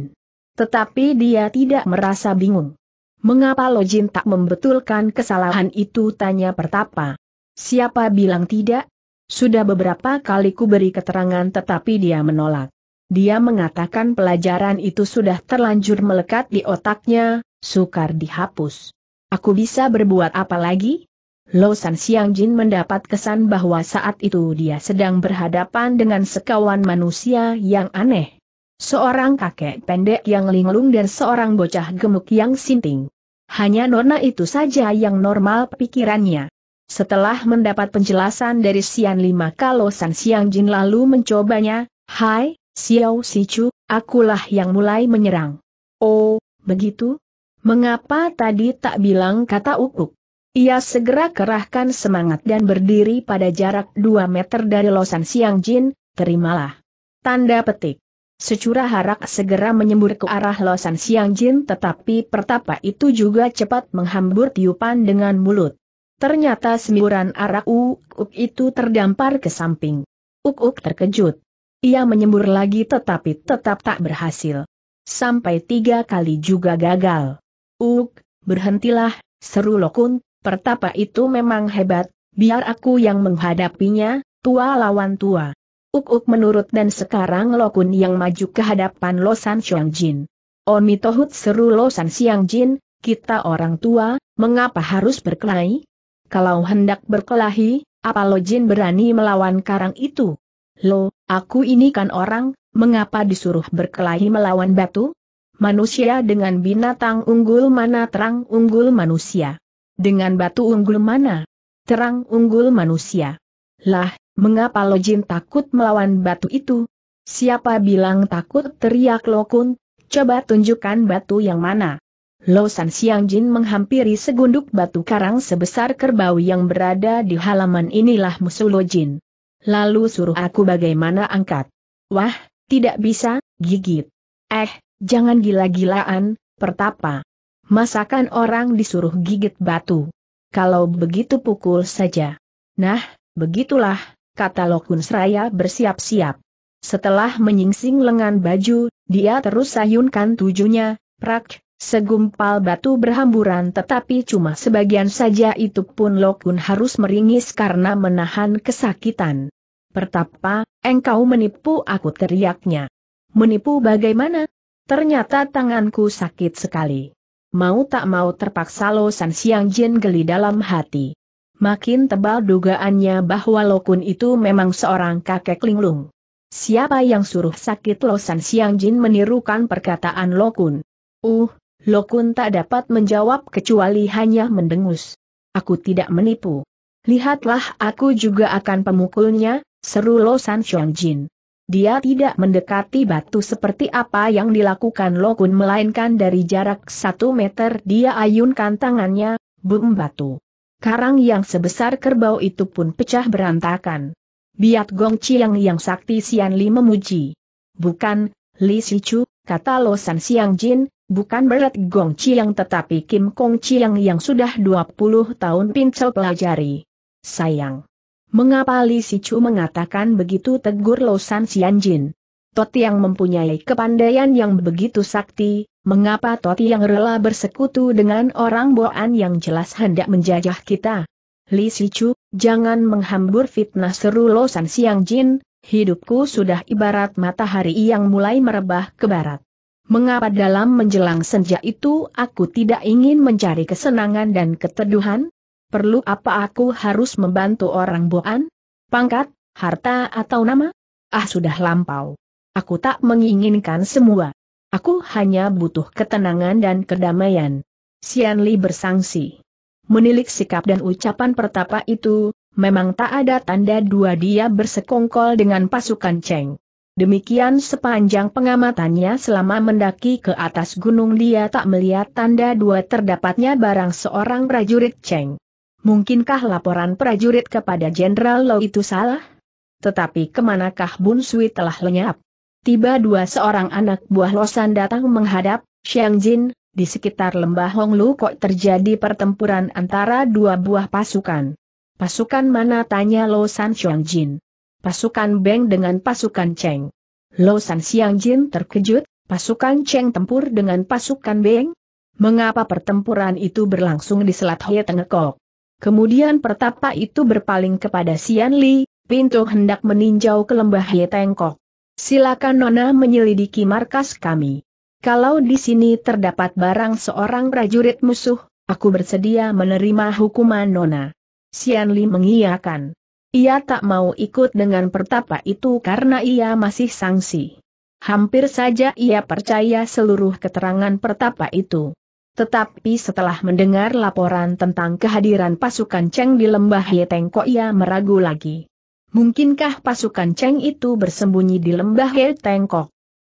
Tetapi dia tidak merasa bingung. Mengapa Lojin tak membetulkan kesalahan itu tanya pertapa. Siapa bilang tidak? Sudah beberapa kali ku beri keterangan tetapi dia menolak. Dia mengatakan pelajaran itu sudah terlanjur melekat di otaknya, sukar dihapus. Aku bisa berbuat apa lagi? Lo San Xiang Jin mendapat kesan bahwa saat itu dia sedang berhadapan dengan sekawan manusia yang aneh. Seorang kakek pendek yang linglung dan seorang bocah gemuk yang sinting. Hanya nona itu saja yang normal pikirannya. Setelah mendapat penjelasan dari Sian Lima kalau San Xiang Jin lalu mencobanya, Hai, Xiao Sichu, akulah yang mulai menyerang. Oh, begitu? Mengapa tadi tak bilang kata ukuk? Ia segera kerahkan semangat dan berdiri pada jarak 2 meter dari Losan Siang Jin, terimalah. Tanda petik. Secura harak segera menyembur ke arah Losan Siang Jin tetapi pertapa itu juga cepat menghambur tiupan dengan mulut. Ternyata semburan arak uk-uk itu terdampar ke samping. Uk-uk terkejut. Ia menyembur lagi tetapi tetap tak berhasil. Sampai tiga kali juga gagal. Uk, berhentilah, seru Lokun, Pertapa itu memang hebat, biar aku yang menghadapinya, tua lawan tua. Uk-uk menurut dan sekarang Lokun yang maju ke hadapan Losan Xiang Jin. Omi Tohut seru Losan Xiang Jin, kita orang tua, mengapa harus berkelahi? Kalau hendak berkelahi, apa Lo Jin berani melawan karang itu? Lo, aku ini kan orang, mengapa disuruh berkelahi melawan batu? Manusia dengan binatang unggul mana terang unggul manusia. Dengan batu unggul mana? Terang unggul manusia. Lah, mengapa lo jin takut melawan batu itu? Siapa bilang takut teriak Lo Kun. coba tunjukkan batu yang mana. Lo San Siang Jin menghampiri segunduk batu karang sebesar kerbau yang berada di halaman inilah musuh Lo Jin. Lalu suruh aku bagaimana angkat. Wah, tidak bisa, gigit. Eh, jangan gila-gilaan, pertapa. Masakan orang disuruh gigit batu. Kalau begitu pukul saja. Nah, begitulah, kata Lokun Seraya bersiap-siap. Setelah menyingsing lengan baju, dia terus sayunkan tujunya, prak, segumpal batu berhamburan tetapi cuma sebagian saja itu pun Lokun harus meringis karena menahan kesakitan. Pertapa, engkau menipu aku teriaknya. Menipu bagaimana? Ternyata tanganku sakit sekali mau tak mau terpaksa Lo San Siang Jin geli dalam hati. Makin tebal dugaannya bahwa Lokun itu memang seorang kakek linglung. Siapa yang suruh sakit Lo San Siang Jin menirukan perkataan Lokun? Uh, Lokun tak dapat menjawab kecuali hanya mendengus. Aku tidak menipu. Lihatlah aku juga akan pemukulnya, seru Lo San Siang Jin. Dia tidak mendekati batu seperti apa yang dilakukan Lokun melainkan dari jarak satu meter dia ayunkan tangannya, bum batu. Karang yang sebesar kerbau itu pun pecah berantakan. Biat Gong Chiang yang sakti Sian Li memuji. Bukan, Li Chu, kata Lo San Siang Jin, bukan berat Gong Chiang tetapi Kim Kong Chiang yang sudah 20 tahun pincel pelajari. Sayang. Mengapa Li Sichu mengatakan begitu tegur Losan Xianjin? Toti yang mempunyai kepandaian yang begitu sakti, mengapa Toti yang rela bersekutu dengan orang Boan yang jelas hendak menjajah kita? Li Sichu, jangan menghambur fitnah seru Losan Xianjin. hidupku sudah ibarat matahari yang mulai merebah ke barat. Mengapa dalam menjelang senja itu aku tidak ingin mencari kesenangan dan keteduhan? Perlu apa aku harus membantu orang boan? Pangkat, harta atau nama? Ah sudah lampau. Aku tak menginginkan semua. Aku hanya butuh ketenangan dan kedamaian. Sian Li bersangsi. Menilik sikap dan ucapan pertapa itu, memang tak ada tanda dua dia bersekongkol dengan pasukan Cheng. Demikian sepanjang pengamatannya selama mendaki ke atas gunung dia tak melihat tanda dua terdapatnya barang seorang prajurit Cheng. Mungkinkah laporan prajurit kepada Jenderal Lo itu salah? Tetapi kemanakah Bun Sui telah lenyap? Tiba dua seorang anak buah Losan datang menghadap, Xiang Jin, di sekitar lembah Hong Lu kok terjadi pertempuran antara dua buah pasukan. Pasukan mana tanya Losan Xiang Jin? Pasukan Beng dengan pasukan Cheng. Losan Xiang Jin terkejut, pasukan Cheng tempur dengan pasukan Beng? Mengapa pertempuran itu berlangsung di Selat Hoi Tengkok? Kemudian pertapa itu berpaling kepada Sian Li, pintu hendak meninjau ke lembah Ye Tengkok. Silakan Nona menyelidiki markas kami. Kalau di sini terdapat barang seorang prajurit musuh, aku bersedia menerima hukuman Nona. Sian Li mengiyakan. Ia tak mau ikut dengan pertapa itu karena ia masih sangsi. Hampir saja ia percaya seluruh keterangan pertapa itu. Tetapi setelah mendengar laporan tentang kehadiran pasukan Cheng di lembah Yeteng ia meragu lagi. Mungkinkah pasukan Cheng itu bersembunyi di lembah He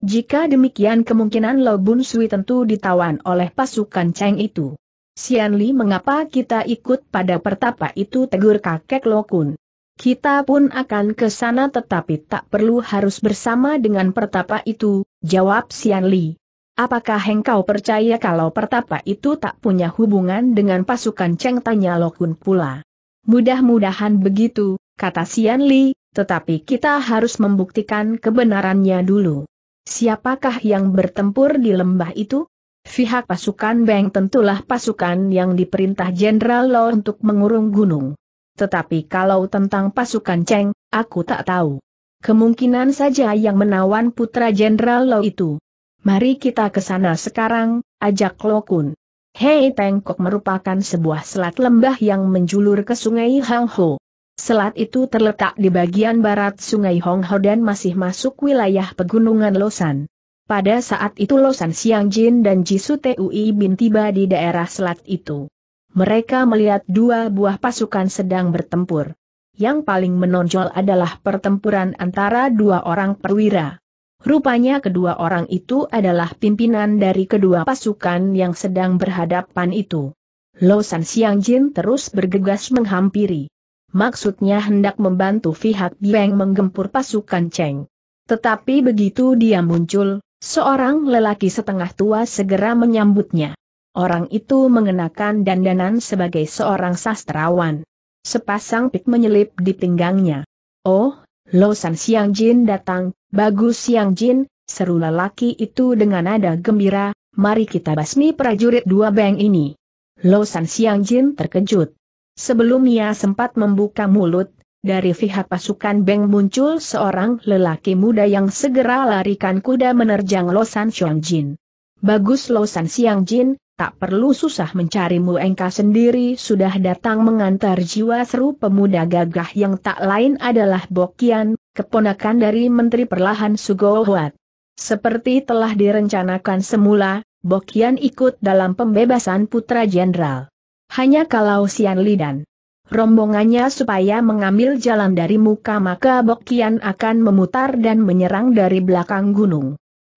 Jika demikian kemungkinan Lo Bun Sui tentu ditawan oleh pasukan Cheng itu. Sian Li mengapa kita ikut pada pertapa itu tegur kakek Lo Kun. Kita pun akan ke sana tetapi tak perlu harus bersama dengan pertapa itu, jawab Sian Li. Apakah engkau percaya kalau pertapa itu tak punya hubungan dengan pasukan Cheng? Tanya Lokun pula. Mudah-mudahan begitu, kata Sian Li, tetapi kita harus membuktikan kebenarannya dulu. Siapakah yang bertempur di lembah itu? Pihak pasukan Beng tentulah pasukan yang diperintah Jenderal Lo untuk mengurung gunung. Tetapi kalau tentang pasukan Cheng, aku tak tahu. Kemungkinan saja yang menawan putra Jenderal Lo itu. Mari kita ke sana sekarang, ajak Lokun. Hei Tengkok merupakan sebuah selat lembah yang menjulur ke sungai Hangho. Selat itu terletak di bagian barat sungai Hongho dan masih masuk wilayah pegunungan Losan. Pada saat itu Losan Siang Jin dan Jisu Tui Bin tiba di daerah selat itu. Mereka melihat dua buah pasukan sedang bertempur. Yang paling menonjol adalah pertempuran antara dua orang perwira. Rupanya kedua orang itu adalah pimpinan dari kedua pasukan yang sedang berhadapan itu. Lo San Xiang Jin terus bergegas menghampiri. Maksudnya hendak membantu pihak Biang menggempur pasukan Cheng. Tetapi begitu dia muncul, seorang lelaki setengah tua segera menyambutnya. Orang itu mengenakan dandanan sebagai seorang sastrawan. Sepasang pik menyelip di pinggangnya. Oh, Lo San Xiang Jin datang, bagus Siang Jin, seru lelaki itu dengan nada gembira, mari kita basmi prajurit dua beng ini. Lo San Xiang Jin terkejut. Sebelum ia sempat membuka mulut, dari pihak pasukan Beng muncul seorang lelaki muda yang segera larikan kuda menerjang Lo San Xiang Jin. Bagus Lo San Xiang Jin, tak perlu susah mencarimu engkau sendiri sudah datang mengantar jiwa seru pemuda gagah yang tak lain adalah Bokian, keponakan dari Menteri Perlahan Sugohuat. Seperti telah direncanakan semula, Bokian ikut dalam pembebasan putra jenderal. Hanya kalau Sian Lidan rombongannya supaya mengambil jalan dari muka maka Bokian akan memutar dan menyerang dari belakang gunung.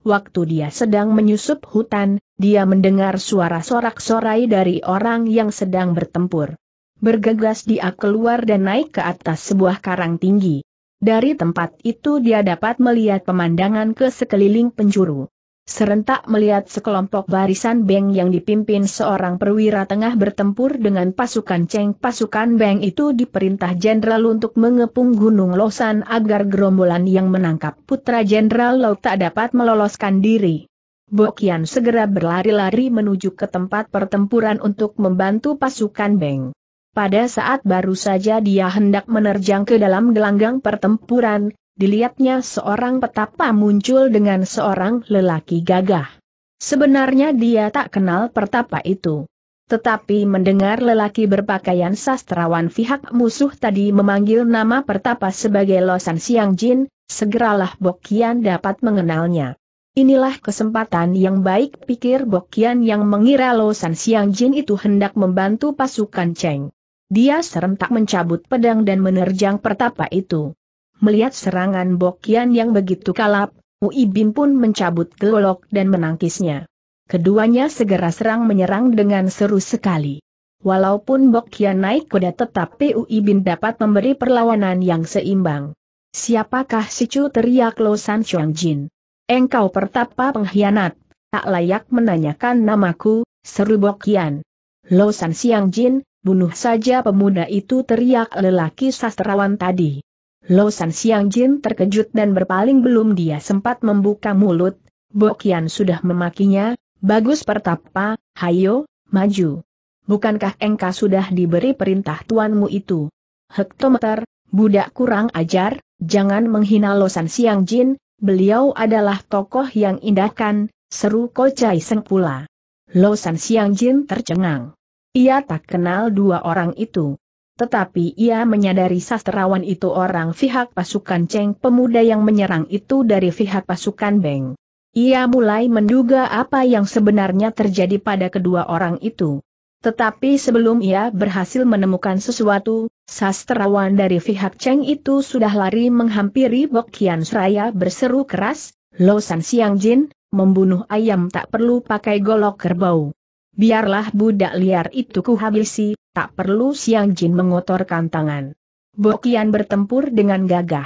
Waktu dia sedang menyusup hutan, dia mendengar suara sorak-sorai dari orang yang sedang bertempur. Bergegas dia keluar dan naik ke atas sebuah karang tinggi. Dari tempat itu dia dapat melihat pemandangan ke sekeliling penjuru. Serentak melihat sekelompok barisan Beng yang dipimpin seorang perwira tengah bertempur dengan pasukan Cheng. Pasukan Beng itu diperintah jenderal untuk mengepung Gunung Losan agar gerombolan yang menangkap putra jenderal Lau tak dapat meloloskan diri. Bokian segera berlari-lari menuju ke tempat pertempuran untuk membantu pasukan Beng. Pada saat baru saja dia hendak menerjang ke dalam gelanggang pertempuran, dilihatnya seorang petapa muncul dengan seorang lelaki gagah. Sebenarnya dia tak kenal pertapa itu. Tetapi mendengar lelaki berpakaian sastrawan pihak musuh tadi memanggil nama pertapa sebagai Losan Siang Jin, segeralah Bokian dapat mengenalnya. Inilah kesempatan yang baik pikir Bokian yang mengira Losan Siang Jin itu hendak membantu pasukan Cheng. Dia serentak mencabut pedang dan menerjang pertapa itu. Melihat serangan Bokian yang begitu kalap, Ui pun mencabut golok dan menangkisnya. Keduanya segera serang menyerang dengan seru sekali. Walaupun Bokian naik kuda tetap Ui Bin dapat memberi perlawanan yang seimbang. Siapakah si Chu teriak Lo San Chuang Jin? Engkau pertapa pengkhianat, tak layak menanyakan namaku, seru Bokian. Lo San Siang Jin, bunuh saja pemuda itu teriak lelaki sastrawan tadi. Losan Siang Jin terkejut dan berpaling belum dia sempat membuka mulut, Bokian sudah memakinya, bagus pertapa, hayo, maju. Bukankah engkau sudah diberi perintah tuanmu itu? Hektometer, budak kurang ajar, jangan menghina Losan Siang Jin, beliau adalah tokoh yang indahkan, seru Kocai Seng pula. Losan Siang Jin tercengang. Ia tak kenal dua orang itu. Tetapi ia menyadari sastrawan itu orang pihak pasukan Cheng pemuda yang menyerang itu dari pihak pasukan Beng. Ia mulai menduga apa yang sebenarnya terjadi pada kedua orang itu. Tetapi sebelum ia berhasil menemukan sesuatu, sastrawan dari pihak Cheng itu sudah lari menghampiri Bok Kian Seraya berseru keras, Lo San Siang Jin, membunuh ayam tak perlu pakai golok kerbau biarlah budak liar itu kuhabisi, tak perlu Siang Jin mengotorkan tangan. Bokian bertempur dengan gagah.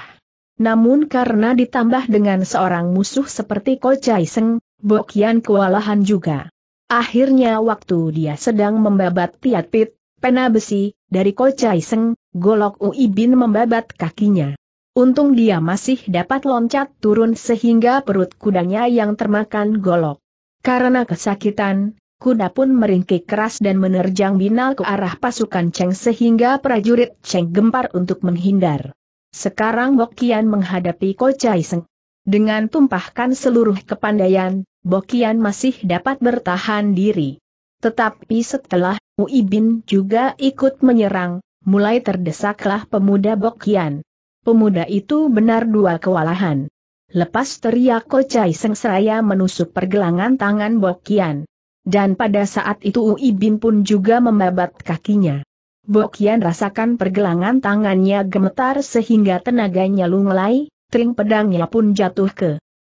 Namun karena ditambah dengan seorang musuh seperti Ko Chai Seng, Bokian kewalahan juga. Akhirnya waktu dia sedang membabat tiat pit, pena besi, dari Ko Chai Seng, golok Ui Bin membabat kakinya. Untung dia masih dapat loncat turun sehingga perut kudanya yang termakan golok. Karena kesakitan, kuda pun meringkik keras dan menerjang binal ke arah pasukan Cheng sehingga prajurit Cheng gempar untuk menghindar. Sekarang Bokian menghadapi Chai Seng. Dengan tumpahkan seluruh kepandaian, Bokian masih dapat bertahan diri. Tetapi setelah Uibin juga ikut menyerang, mulai terdesaklah pemuda Bokian. Pemuda itu benar dua kewalahan. Lepas teriak Chai Seng seraya menusuk pergelangan tangan Bokian. Dan pada saat itu Ui Bin pun juga membabat kakinya. Bokian rasakan pergelangan tangannya gemetar sehingga tenaganya lunglai, tring pedangnya pun jatuh ke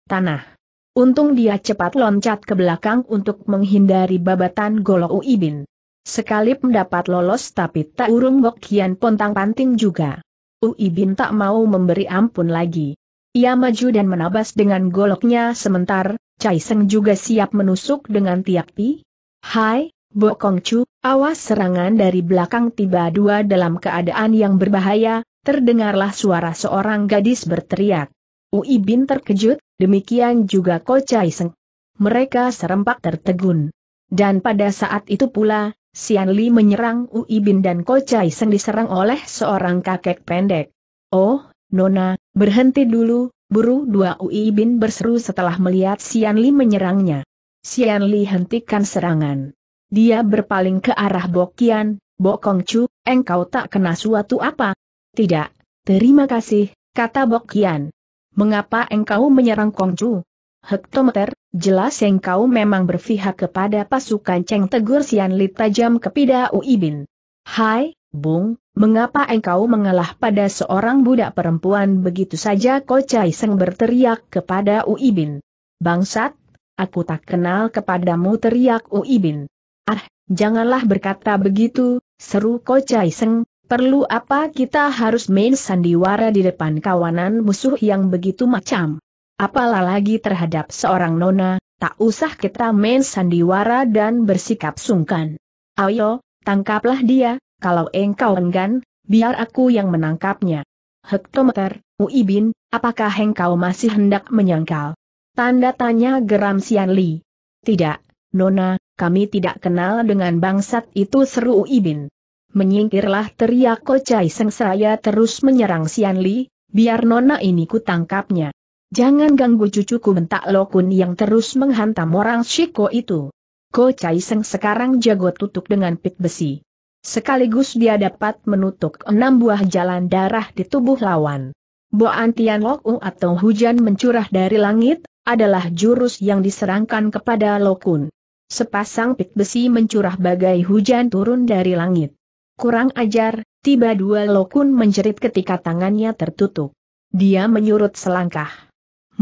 tanah. Untung dia cepat loncat ke belakang untuk menghindari babatan golok Ui Bin. Sekali mendapat lolos tapi tak urung Bokian pontang panting juga. Ui Bin tak mau memberi ampun lagi. Ia maju dan menabas dengan goloknya sementar, Cai Seng juga siap menusuk dengan tiap pi. Hai, Kong Chu, awas serangan dari belakang tiba dua dalam keadaan yang berbahaya, terdengarlah suara seorang gadis berteriak. Ui Bin terkejut, demikian juga Ko Cai Seng. Mereka serempak tertegun. Dan pada saat itu pula, Sian Li menyerang Ui Bin dan Ko Chai Seng diserang oleh seorang kakek pendek. Oh, Nona, Berhenti dulu, buru dua Ui Bin berseru setelah melihat Sian Li menyerangnya. Sian Li hentikan serangan. Dia berpaling ke arah Bokian, Bokong Chu, engkau tak kena suatu apa? Tidak, terima kasih, kata Bokian. Mengapa engkau menyerang Chu? Hektometer, jelas engkau memang berpihak kepada pasukan Cheng Tegur Sian Li tajam ke Pida Uibin. Hai, Bung, Mengapa engkau mengalah pada seorang budak perempuan begitu saja Kocai Seng berteriak kepada Uibin. Bangsat, aku tak kenal kepadamu teriak Uibin. Ah, janganlah berkata begitu, seru Kocai Seng, perlu apa kita harus main sandiwara di depan kawanan musuh yang begitu macam. Apalah lagi terhadap seorang nona, tak usah kita main sandiwara dan bersikap sungkan. Ayo, tangkaplah dia, kalau engkau enggan, biar aku yang menangkapnya. Hektometer, Uibin, apakah engkau masih hendak menyangkal? Tanda tanya geram Sian Li. Tidak, Nona, kami tidak kenal dengan bangsat itu seru Uibin. Menyingkirlah teriak Kocai sengsaya saya terus menyerang Sian Li, biar Nona ini kutangkapnya. Jangan ganggu cucuku bentak Lokun yang terus menghantam orang Shiko itu. Ko Chai Seng sekarang jago tutup dengan pit besi. Sekaligus dia dapat menutup enam buah jalan darah di tubuh lawan. Boan Tian atau hujan mencurah dari langit, adalah jurus yang diserangkan kepada Lokun. Sepasang pik besi mencurah bagai hujan turun dari langit. Kurang ajar, tiba dua Lokun menjerit ketika tangannya tertutup. Dia menyurut selangkah.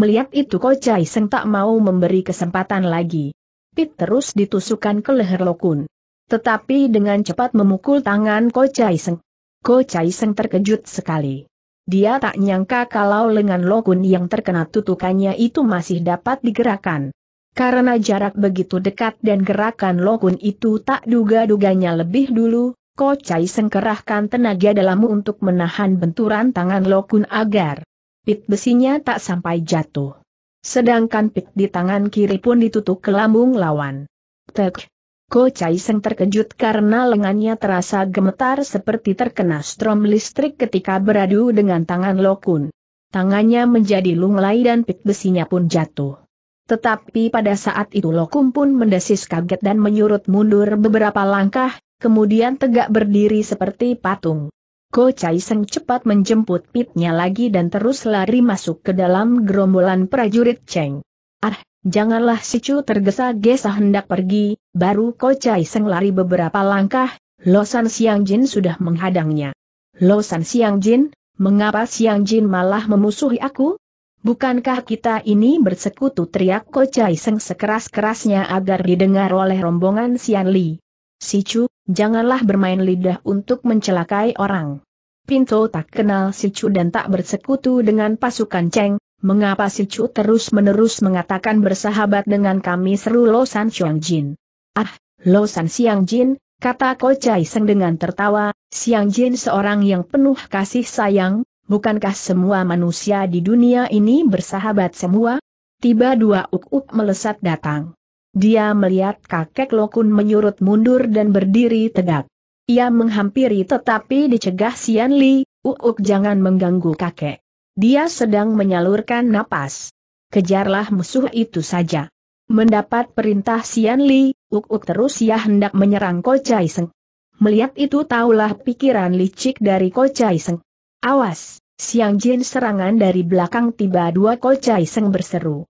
Melihat itu Kocai Seng tak mau memberi kesempatan lagi. Pit terus ditusukan ke leher Lokun. Tetapi dengan cepat memukul tangan Ko Chai Seng. Ko Chai Seng terkejut sekali. Dia tak nyangka kalau lengan Lokun yang terkena tutukannya itu masih dapat digerakkan. Karena jarak begitu dekat dan gerakan Lokun itu tak duga-duganya lebih dulu, Ko Chai Seng kerahkan tenaga dalam untuk menahan benturan tangan Lokun agar pit besinya tak sampai jatuh. Sedangkan pit di tangan kiri pun ditutup ke lambung lawan. Tek, Ko Chai Seng terkejut karena lengannya terasa gemetar seperti terkena strom listrik ketika beradu dengan tangan Lokun. Tangannya menjadi lunglai dan pik besinya pun jatuh. Tetapi pada saat itu Lokum pun mendesis kaget dan menyurut mundur beberapa langkah, kemudian tegak berdiri seperti patung. Ko Chai Seng cepat menjemput pitnya lagi dan terus lari masuk ke dalam gerombolan prajurit Cheng. Ah, Janganlah si Chu tergesa-gesa hendak pergi, baru Kocai Seng lari beberapa langkah, Losan Siang Jin sudah menghadangnya. Losan Siang Jin, mengapa Siang Jin malah memusuhi aku? Bukankah kita ini bersekutu teriak Kocai Seng sekeras-kerasnya agar didengar oleh rombongan Sian Li. Si Chu, janganlah bermain lidah untuk mencelakai orang. Pinto tak kenal si Chu dan tak bersekutu dengan pasukan Cheng, mengapa si Chu terus-menerus mengatakan bersahabat dengan kami seru Lo San Xiang Jin. Ah, Lo San Xiang Jin, kata Ko Chai Seng dengan tertawa, Xiang Jin seorang yang penuh kasih sayang, bukankah semua manusia di dunia ini bersahabat semua? Tiba dua uk-uk melesat datang. Dia melihat kakek Lokun menyurut mundur dan berdiri tegak. Ia menghampiri tetapi dicegah Xian Li, Uk Uk jangan mengganggu kakek. Dia sedang menyalurkan napas. Kejarlah musuh itu saja. Mendapat perintah Sian Li, Uk-Uk terus ia hendak menyerang Ko Chai Seng. Melihat itu taulah pikiran licik dari Ko Chai Seng. Awas, Siang Jin serangan dari belakang tiba dua Ko Chai Seng berseru.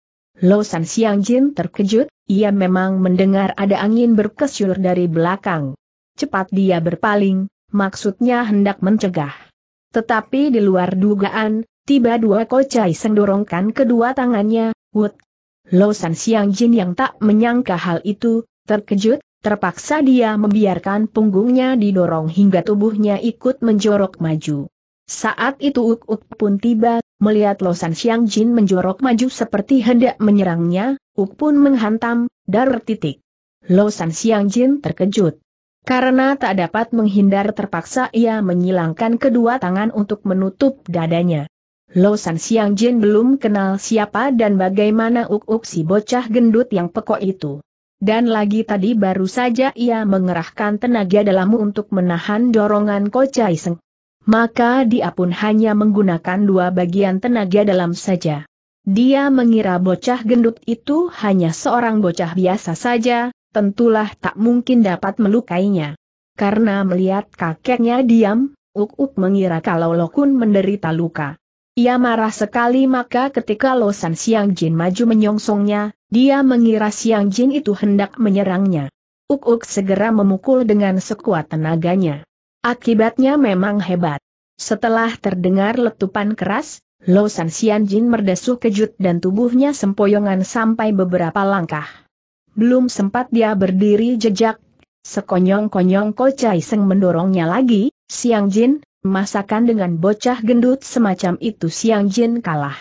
San Siang Jin terkejut, ia memang mendengar ada angin berkesyur dari belakang. Cepat dia berpaling, maksudnya hendak mencegah. Tetapi di luar dugaan, Tiba dua kocai seng dorongkan kedua tangannya, Wut. Lo San Siang Jin yang tak menyangka hal itu, terkejut, terpaksa dia membiarkan punggungnya didorong hingga tubuhnya ikut menjorok maju. Saat itu Uk Uk pun tiba, melihat Lo San Siang Jin menjorok maju seperti hendak menyerangnya, Uk pun menghantam, dar titik. Lo San Siang Jin terkejut. Karena tak dapat menghindar terpaksa ia menyilangkan kedua tangan untuk menutup dadanya. Lo San Xiang Jin belum kenal siapa dan bagaimana uk-uk si bocah gendut yang pekok itu. Dan lagi tadi baru saja ia mengerahkan tenaga dalam untuk menahan dorongan Ko Chai Seng. Maka dia pun hanya menggunakan dua bagian tenaga dalam saja. Dia mengira bocah gendut itu hanya seorang bocah biasa saja, tentulah tak mungkin dapat melukainya. Karena melihat kakeknya diam, Uk-Uk mengira kalau Lokun menderita luka. Ia marah sekali maka ketika Losan Siang Jin maju menyongsongnya, dia mengira Siang Jin itu hendak menyerangnya. Uk-uk segera memukul dengan sekuat tenaganya. Akibatnya memang hebat. Setelah terdengar letupan keras, Losan Sian Jin merdesu kejut dan tubuhnya sempoyongan sampai beberapa langkah. Belum sempat dia berdiri jejak, sekonyong-konyong Ko Chai Seng mendorongnya lagi, Siang Jin, Masakan dengan bocah gendut semacam itu Siang Jin kalah.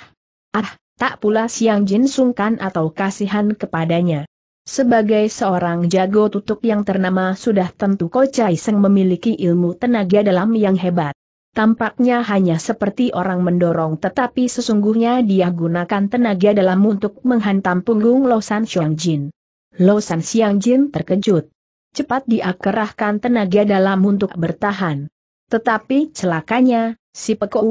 Ah, tak pula Siang Jin sungkan atau kasihan kepadanya. Sebagai seorang jago tutup yang ternama sudah tentu Ko Chai Seng memiliki ilmu tenaga dalam yang hebat. Tampaknya hanya seperti orang mendorong tetapi sesungguhnya dia gunakan tenaga dalam untuk menghantam punggung San Siang Jin. San Siang Jin terkejut. Cepat dia kerahkan tenaga dalam untuk bertahan. Tetapi celakanya, si Peko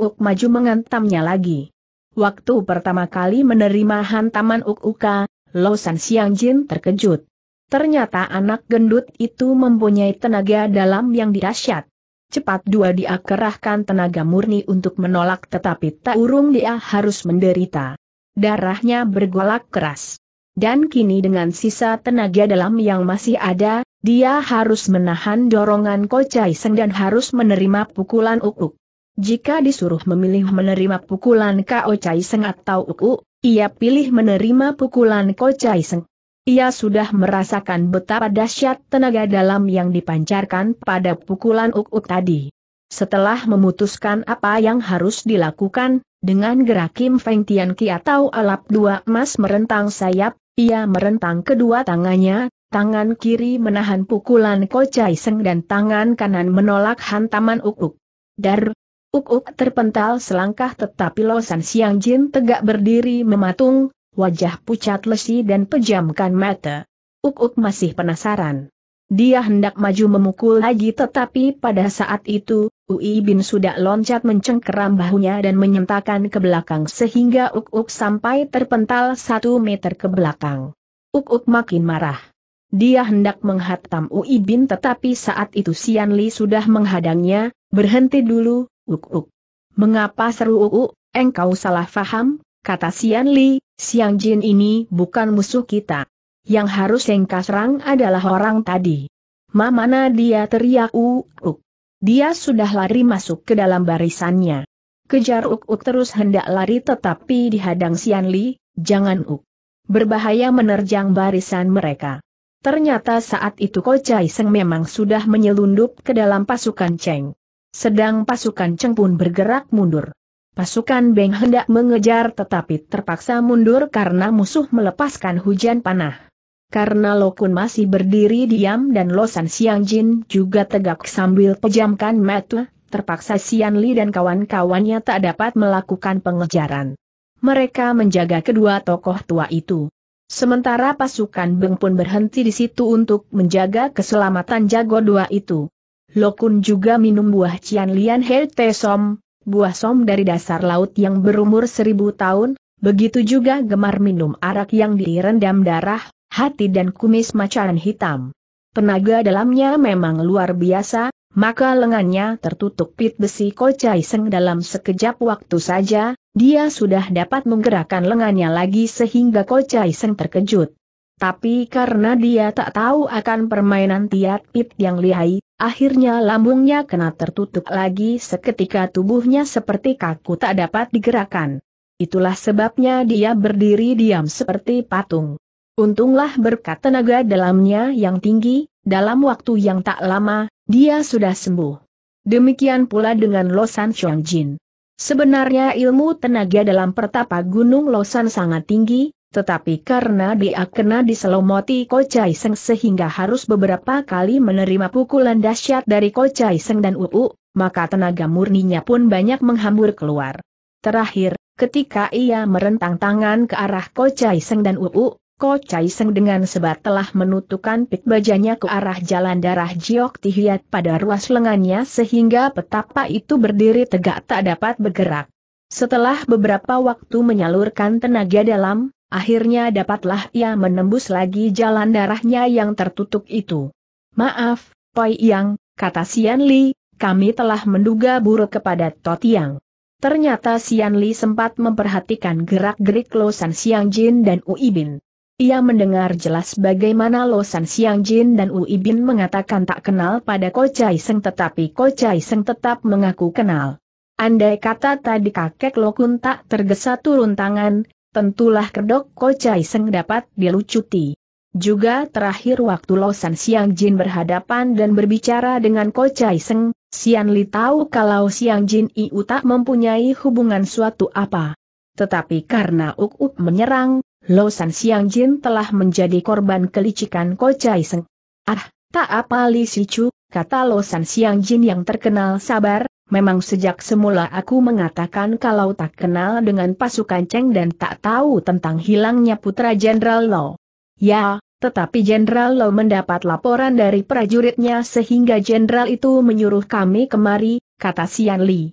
Uk maju mengantamnya lagi. Waktu pertama kali menerima hantaman Uk Uka, San Siang Jin terkejut. Ternyata anak gendut itu mempunyai tenaga dalam yang dirasyat. Cepat dua dia kerahkan tenaga murni untuk menolak tetapi tak urung dia harus menderita. Darahnya bergolak keras. Dan kini dengan sisa tenaga dalam yang masih ada, dia harus menahan dorongan Kocai Seng dan harus menerima pukulan Ukuk. Jika disuruh memilih menerima pukulan Kao Chai Seng atau Ukuk, ia pilih menerima pukulan Kocai Seng. Ia sudah merasakan betapa dahsyat tenaga dalam yang dipancarkan pada pukulan Ukuk tadi. Setelah memutuskan apa yang harus dilakukan, dengan gerak Kim Feng Tian Ki atau alap dua emas merentang sayap, ia merentang kedua tangannya, tangan kiri menahan pukulan Kocai Seng dan tangan kanan menolak hantaman Ukuk. Dar, Ukuk terpental selangkah tetapi Losan Siang Jin tegak berdiri mematung, wajah pucat lesi dan pejamkan mata. Ukuk masih penasaran. Dia hendak maju memukul lagi tetapi pada saat itu, Ui Bin sudah loncat mencengkeram bahunya dan menyentakan ke belakang sehingga Uk-Uk sampai terpental satu meter ke belakang. Uk-Uk makin marah. Dia hendak menghatam Ui Bin tetapi saat itu Sian Li sudah menghadangnya, berhenti dulu, uk uk. Mengapa seru uk engkau salah faham, kata Sian Li, Siang Jin ini bukan musuh kita. Yang harus engkau serang adalah orang tadi. Ma mana dia teriak uk Dia sudah lari masuk ke dalam barisannya. Kejar uk uk terus hendak lari tetapi dihadang Sian Li, jangan uk. Berbahaya menerjang barisan mereka. Ternyata saat itu Ko Chai Seng memang sudah menyelundup ke dalam pasukan Cheng. Sedang pasukan Cheng pun bergerak mundur. Pasukan Beng hendak mengejar tetapi terpaksa mundur karena musuh melepaskan hujan panah. Karena Lokun masih berdiri diam dan Losan Siang Jin juga tegak sambil pejamkan mata, terpaksa Sian Li dan kawan-kawannya tak dapat melakukan pengejaran. Mereka menjaga kedua tokoh tua itu. Sementara pasukan Beng pun berhenti di situ untuk menjaga keselamatan jago dua itu. Lokun juga minum buah Cian Lian He Te Som, buah som dari dasar laut yang berumur seribu tahun, begitu juga gemar minum arak yang direndam darah, hati dan kumis macan hitam. Tenaga dalamnya memang luar biasa, maka lengannya tertutup pit besi kocai seng dalam sekejap waktu saja, dia sudah dapat menggerakkan lengannya lagi sehingga kocai seng terkejut. Tapi karena dia tak tahu akan permainan tiat pit yang lihai, akhirnya lambungnya kena tertutup lagi seketika tubuhnya seperti kaku tak dapat digerakkan. Itulah sebabnya dia berdiri diam seperti patung. Untunglah berkat tenaga dalamnya yang tinggi, dalam waktu yang tak lama, dia sudah sembuh. Demikian pula dengan Losan Jin. Sebenarnya ilmu tenaga dalam pertapa Gunung Losan sangat tinggi, tetapi karena dia kena diselomoti Ko Chai Seng sehingga harus beberapa kali menerima pukulan dahsyat dari Ko Chai Seng dan Uu, maka tenaga murninya pun banyak menghambur keluar. Terakhir, ketika ia merentang tangan ke arah Ko Chai Seng dan Uu, Ko Chai Seng dengan sebat telah menutupkan pit bajanya ke arah jalan darah Jiok Tihiat pada ruas lengannya sehingga petapa itu berdiri tegak tak dapat bergerak. Setelah beberapa waktu menyalurkan tenaga dalam, akhirnya dapatlah ia menembus lagi jalan darahnya yang tertutup itu. Maaf, Poi Yang, kata Sian Li, kami telah menduga buruk kepada Totiang. Ternyata Sian Li sempat memperhatikan gerak-gerik Losan Siang Jin dan Ui Bin. Ia mendengar jelas bagaimana Losan Siang Jin dan Ui Bin mengatakan tak kenal pada Ko Chai Seng tetapi Ko Chai Seng tetap mengaku kenal. Andai kata tadi kakek Lokun tak tergesa turun tangan, tentulah kedok Ko Chai Seng dapat dilucuti. Juga terakhir waktu Losan Siang Jin berhadapan dan berbicara dengan Ko Chai Seng, Sian Li tahu kalau Siang Jin Iu tak mempunyai hubungan suatu apa. Tetapi karena Uk Uk menyerang, Lo San Xiang Jin telah menjadi korban kelicikan Ko Chai Seng. Ah, tak apa Li Si Chu, kata Lo San Xiang Jin yang terkenal sabar, memang sejak semula aku mengatakan kalau tak kenal dengan pasukan Cheng dan tak tahu tentang hilangnya putra Jenderal Lo. Ya, tetapi Jenderal Lo mendapat laporan dari prajuritnya sehingga Jenderal itu menyuruh kami kemari, kata Sian Li.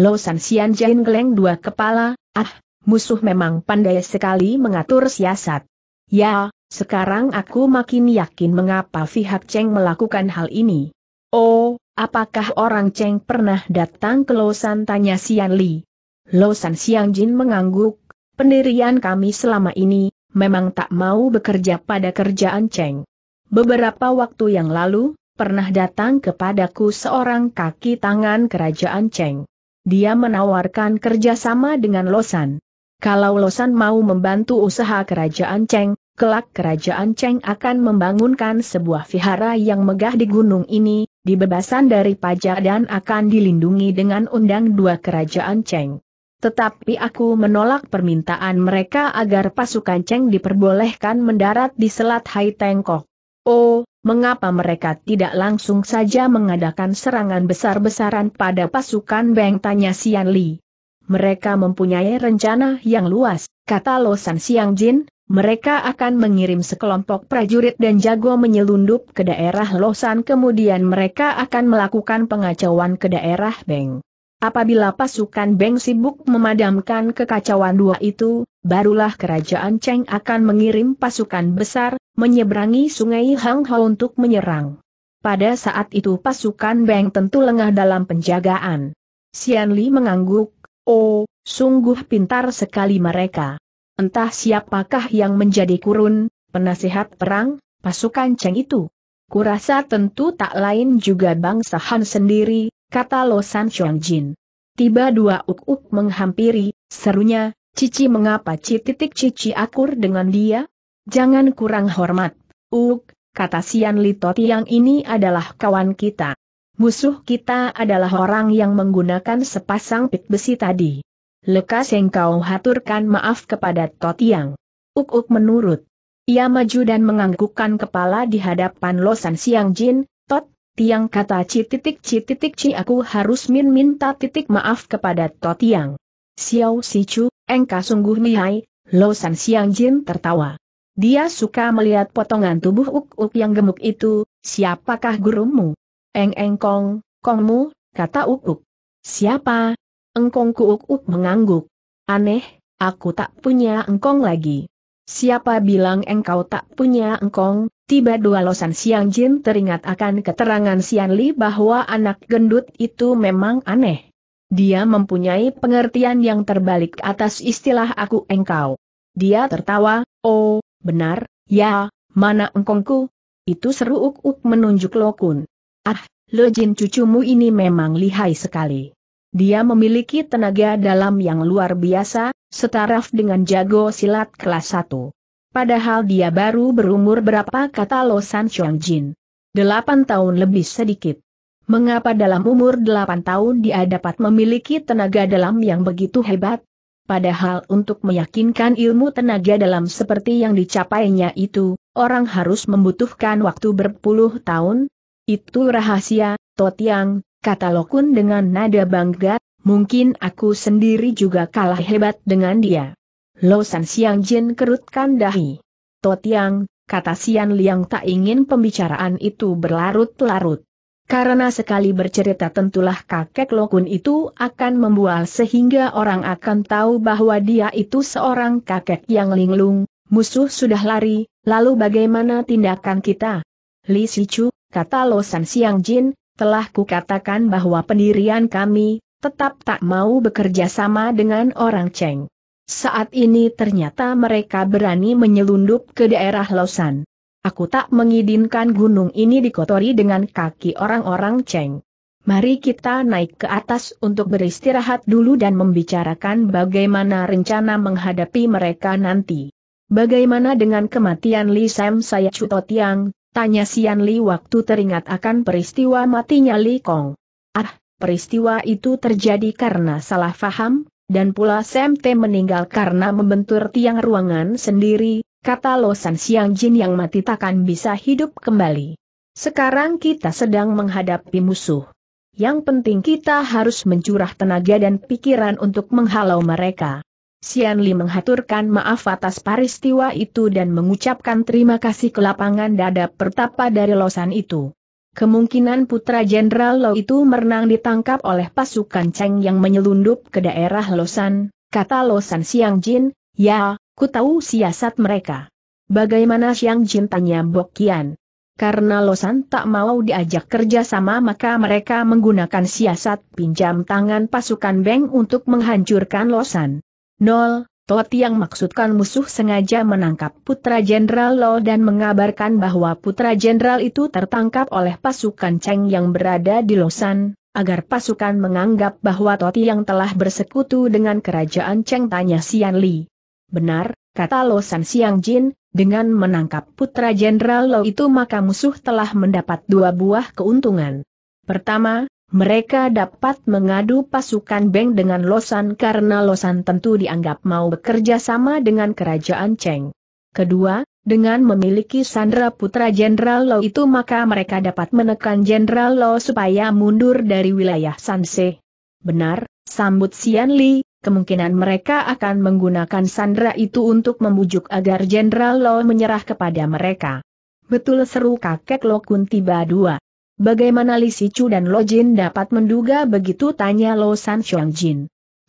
Lo San Sian Jin geleng dua kepala, ah, musuh memang pandai sekali mengatur siasat. Ya, sekarang aku makin yakin mengapa pihak Cheng melakukan hal ini. Oh, apakah orang Cheng pernah datang ke Losan tanya Xian Li? Losan Xiang Jin mengangguk, pendirian kami selama ini, memang tak mau bekerja pada kerjaan Cheng. Beberapa waktu yang lalu, pernah datang kepadaku seorang kaki tangan kerajaan Cheng. Dia menawarkan kerjasama dengan Losan. Kalau Losan mau membantu usaha kerajaan Cheng, kelak kerajaan Cheng akan membangunkan sebuah vihara yang megah di gunung ini, dibebasan dari pajak dan akan dilindungi dengan undang dua kerajaan Cheng. Tetapi aku menolak permintaan mereka agar pasukan Cheng diperbolehkan mendarat di Selat Hai Tengkok. Oh, mengapa mereka tidak langsung saja mengadakan serangan besar-besaran pada pasukan Beng tanya Sian Li mereka mempunyai rencana yang luas, kata Losan Siang Jin, mereka akan mengirim sekelompok prajurit dan jago menyelundup ke daerah Losan kemudian mereka akan melakukan pengacauan ke daerah Beng. Apabila pasukan Beng sibuk memadamkan kekacauan dua itu, barulah kerajaan Cheng akan mengirim pasukan besar, menyeberangi sungai Hang Ho untuk menyerang. Pada saat itu pasukan Beng tentu lengah dalam penjagaan. Xian Li mengangguk, Oh, sungguh pintar sekali mereka. Entah siapakah yang menjadi kurun, penasehat perang, pasukan Cheng itu. Kurasa tentu tak lain juga bangsa Han sendiri, kata Lo San Jin. Tiba dua uk-uk menghampiri, serunya, Cici mengapa titik Cici akur dengan dia? Jangan kurang hormat, uk, kata Sian Lito yang ini adalah kawan kita. Musuh kita adalah orang yang menggunakan sepasang pit besi tadi. Lekas yang kau haturkan maaf kepada Totiang. Uk-uk menurut. Ia maju dan menganggukkan kepala di hadapan Losan Siang Jin, Tot, Tiang kata ci titik ci titik ci aku harus min minta titik maaf kepada Totiang. Xiao Si Chu, engkau sungguh lihai, Losan Siang Jin tertawa. Dia suka melihat potongan tubuh uk-uk yang gemuk itu, siapakah gurumu? Eng engkong, Kongmu, kata Ukuk. Siapa? Engkongku ku Ukuk mengangguk. Aneh, aku tak punya engkong lagi. Siapa bilang engkau tak punya engkong? Tiba dua losan Siang Jin teringat akan keterangan Sian Li bahwa anak gendut itu memang aneh. Dia mempunyai pengertian yang terbalik atas istilah aku engkau. Dia tertawa, oh, benar, ya, mana engkongku? Itu seru Uk Uk menunjuk Lokun. Ah, Jin cucumu ini memang lihai sekali. Dia memiliki tenaga dalam yang luar biasa, setaraf dengan jago silat kelas 1. Padahal dia baru berumur berapa kata Lo San Chong Jin. Delapan tahun lebih sedikit. Mengapa dalam umur delapan tahun dia dapat memiliki tenaga dalam yang begitu hebat? Padahal untuk meyakinkan ilmu tenaga dalam seperti yang dicapainya itu, orang harus membutuhkan waktu berpuluh tahun, itu rahasia, Totiang, kata Lokun dengan nada bangga, mungkin aku sendiri juga kalah hebat dengan dia. Lo San Xiang Jin kerutkan dahi. Totiang, kata Sian Liang tak ingin pembicaraan itu berlarut-larut. Karena sekali bercerita tentulah kakek Lokun itu akan membual sehingga orang akan tahu bahwa dia itu seorang kakek yang linglung, musuh sudah lari, lalu bagaimana tindakan kita? Li Sichu, kata Losan Siang Jin, telah kukatakan bahwa pendirian kami, tetap tak mau bekerja sama dengan orang Cheng. Saat ini ternyata mereka berani menyelundup ke daerah Losan. Aku tak mengizinkan gunung ini dikotori dengan kaki orang-orang Cheng. Mari kita naik ke atas untuk beristirahat dulu dan membicarakan bagaimana rencana menghadapi mereka nanti. Bagaimana dengan kematian Li Sam saya cutot Tiang, Tanya Sian Li waktu teringat akan peristiwa matinya Li Kong. Ah, peristiwa itu terjadi karena salah faham, dan pula Sam T meninggal karena membentur tiang ruangan sendiri, kata Losan Siang Jin yang mati takkan bisa hidup kembali. Sekarang kita sedang menghadapi musuh. Yang penting kita harus mencurah tenaga dan pikiran untuk menghalau mereka. Sian Li menghaturkan maaf atas peristiwa itu dan mengucapkan terima kasih ke lapangan dada pertapa dari losan itu. Kemungkinan putra Jenderal Lo itu merenang ditangkap oleh pasukan Cheng yang menyelundup ke daerah Losan, kata Losan Siang Jin, ya, ku tahu siasat mereka. Bagaimana Siang Jin tanya Bokian? Karena Losan tak mau diajak kerja sama maka mereka menggunakan siasat pinjam tangan pasukan Beng untuk menghancurkan Losan. Nol, Tot yang maksudkan musuh sengaja menangkap putra Jenderal Lo dan mengabarkan bahwa putra Jenderal itu tertangkap oleh pasukan Cheng yang berada di Losan, agar pasukan menganggap bahwa Toti yang telah bersekutu dengan kerajaan Cheng tanya Sian Li. Benar, kata Losan Siang Jin, dengan menangkap putra Jenderal Lo itu maka musuh telah mendapat dua buah keuntungan. Pertama, mereka dapat mengadu pasukan Beng dengan Losan karena Losan tentu dianggap mau bekerja sama dengan kerajaan Cheng. Kedua, dengan memiliki Sandra putra Jenderal Lo itu maka mereka dapat menekan Jenderal Lo supaya mundur dari wilayah Sanse. Benar, sambut Sian Li, kemungkinan mereka akan menggunakan Sandra itu untuk membujuk agar Jenderal Lo menyerah kepada mereka. Betul seru kakek Lo Kun tiba dua. Bagaimana Li Sichu dan Lo Jin dapat menduga begitu tanya Lo San Xiong Jin.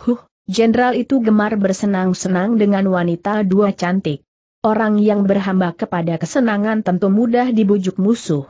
Huh, jenderal itu gemar bersenang-senang dengan wanita dua cantik. Orang yang berhamba kepada kesenangan tentu mudah dibujuk musuh.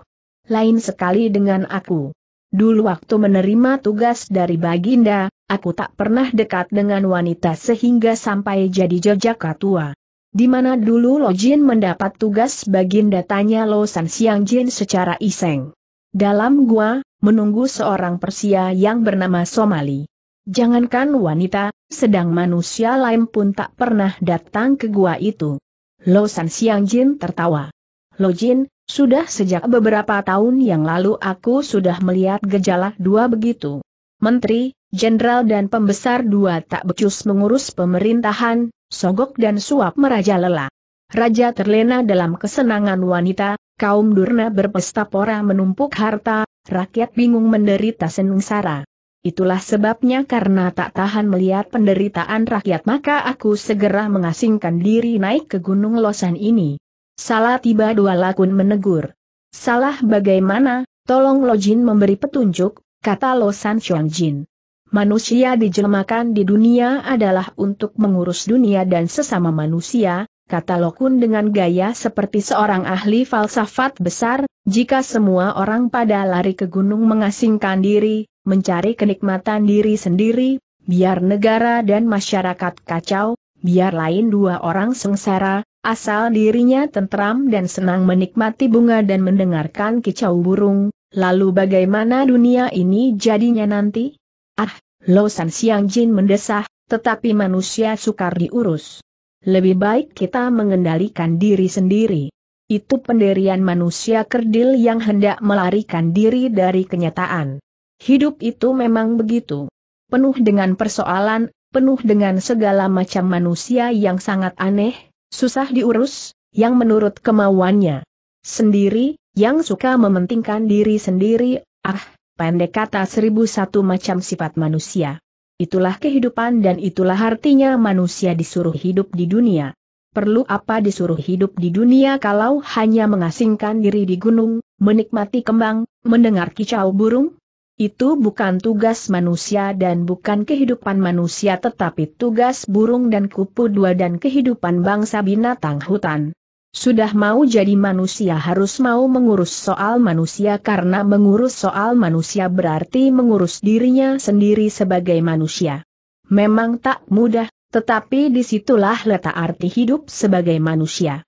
Lain sekali dengan aku. Dulu waktu menerima tugas dari Baginda, aku tak pernah dekat dengan wanita sehingga sampai jadi jejak tua. Di mana dulu Lo Jin mendapat tugas Baginda tanya Lo San Xiong Jin secara iseng. Dalam gua, menunggu seorang Persia yang bernama Somali. Jangankan wanita, sedang manusia lain pun tak pernah datang ke gua itu. Lo San Siang Jin tertawa. Lo Jin, sudah sejak beberapa tahun yang lalu aku sudah melihat gejala dua begitu. Menteri, jenderal dan pembesar dua tak becus mengurus pemerintahan, sogok dan suap merajalela. Raja terlena dalam kesenangan wanita, kaum durna berpesta pora menumpuk harta, rakyat bingung menderita sengsara. Itulah sebabnya karena tak tahan melihat penderitaan rakyat maka aku segera mengasingkan diri naik ke Gunung Losan ini. Salah tiba dua lakun menegur. Salah bagaimana, tolong Lojin memberi petunjuk, kata Losan Jin. Manusia dijelmakan di dunia adalah untuk mengurus dunia dan sesama manusia, kata Lokun dengan gaya seperti seorang ahli falsafat besar, jika semua orang pada lari ke gunung mengasingkan diri, mencari kenikmatan diri sendiri, biar negara dan masyarakat kacau, biar lain dua orang sengsara, asal dirinya tentram dan senang menikmati bunga dan mendengarkan kicau burung, lalu bagaimana dunia ini jadinya nanti? Ah, Lo San Siang Jin mendesah, tetapi manusia sukar diurus lebih baik kita mengendalikan diri sendiri. Itu penderian manusia kerdil yang hendak melarikan diri dari kenyataan. Hidup itu memang begitu. Penuh dengan persoalan, penuh dengan segala macam manusia yang sangat aneh, susah diurus, yang menurut kemauannya sendiri, yang suka mementingkan diri sendiri, ah, pendek kata seribu satu macam sifat manusia. Itulah kehidupan dan itulah artinya manusia disuruh hidup di dunia. Perlu apa disuruh hidup di dunia kalau hanya mengasingkan diri di gunung, menikmati kembang, mendengar kicau burung? Itu bukan tugas manusia dan bukan kehidupan manusia tetapi tugas burung dan kupu dua dan kehidupan bangsa binatang hutan. Sudah mau jadi manusia harus mau mengurus soal manusia karena mengurus soal manusia berarti mengurus dirinya sendiri sebagai manusia. Memang tak mudah, tetapi disitulah letak arti hidup sebagai manusia.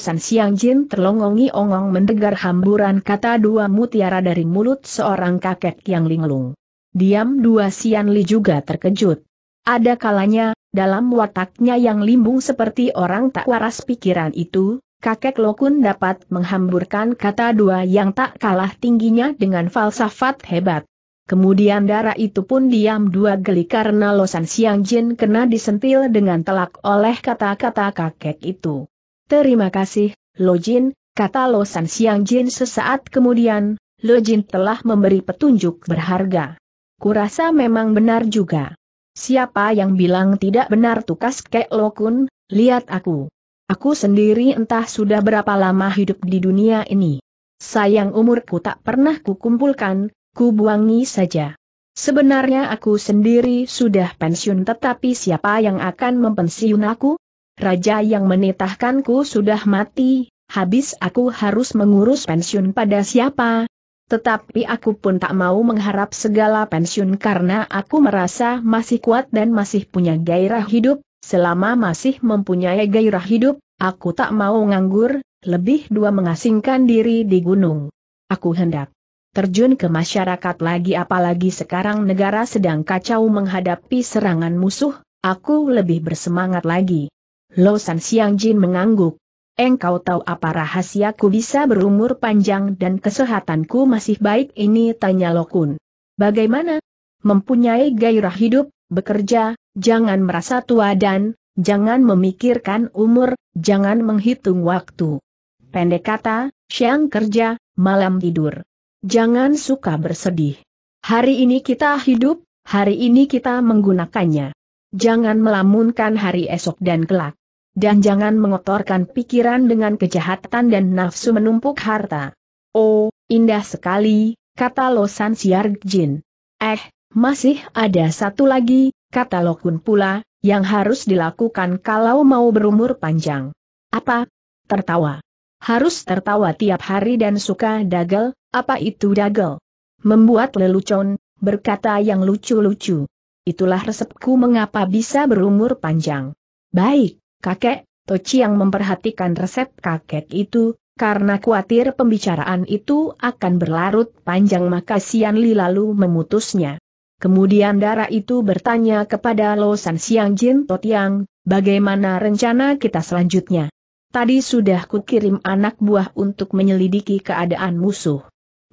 San Siang Jin terlongongi ongong mendengar hamburan kata dua mutiara dari mulut seorang kakek yang linglung. Diam dua Sian Li juga terkejut. Ada kalanya, dalam wataknya yang limbung seperti orang tak waras pikiran itu, kakek Lokun dapat menghamburkan kata dua yang tak kalah tingginya dengan falsafat hebat. Kemudian darah itu pun diam dua geli karena Losan Siang Jin kena disentil dengan telak oleh kata-kata kakek itu. Terima kasih, Lo Jin, kata Losan Siang Jin sesaat kemudian, Lo Jin telah memberi petunjuk berharga. Kurasa memang benar juga. Siapa yang bilang tidak benar tukas kek lokun, lihat aku. Aku sendiri entah sudah berapa lama hidup di dunia ini. Sayang umurku tak pernah kukumpulkan, kubuangi saja. Sebenarnya aku sendiri sudah pensiun tetapi siapa yang akan mempensiun aku? Raja yang menitahkanku sudah mati, habis aku harus mengurus pensiun pada siapa, tetapi aku pun tak mau mengharap segala pensiun karena aku merasa masih kuat dan masih punya gairah hidup, selama masih mempunyai gairah hidup, aku tak mau nganggur, lebih dua mengasingkan diri di gunung. Aku hendak terjun ke masyarakat lagi apalagi sekarang negara sedang kacau menghadapi serangan musuh, aku lebih bersemangat lagi. Lo San Xiang Jin mengangguk engkau tahu apa rahasiaku bisa berumur panjang dan kesehatanku masih baik ini tanya Lokun. Bagaimana? Mempunyai gairah hidup, bekerja, jangan merasa tua dan, jangan memikirkan umur, jangan menghitung waktu. Pendek kata, siang kerja, malam tidur. Jangan suka bersedih. Hari ini kita hidup, hari ini kita menggunakannya. Jangan melamunkan hari esok dan kelak dan jangan mengotorkan pikiran dengan kejahatan dan nafsu menumpuk harta. Oh, indah sekali, kata Losan Jin. Eh, masih ada satu lagi, kata Lokun pula, yang harus dilakukan kalau mau berumur panjang. Apa? Tertawa. Harus tertawa tiap hari dan suka dagel, apa itu dagel? Membuat lelucon, berkata yang lucu-lucu. Itulah resepku mengapa bisa berumur panjang. Baik, Kakek, Toci yang memperhatikan resep kakek itu, karena khawatir pembicaraan itu akan berlarut panjang maka Sian Li lalu memutusnya. Kemudian darah itu bertanya kepada Lo San Siang Jin Totiang, bagaimana rencana kita selanjutnya? Tadi sudah kukirim anak buah untuk menyelidiki keadaan musuh.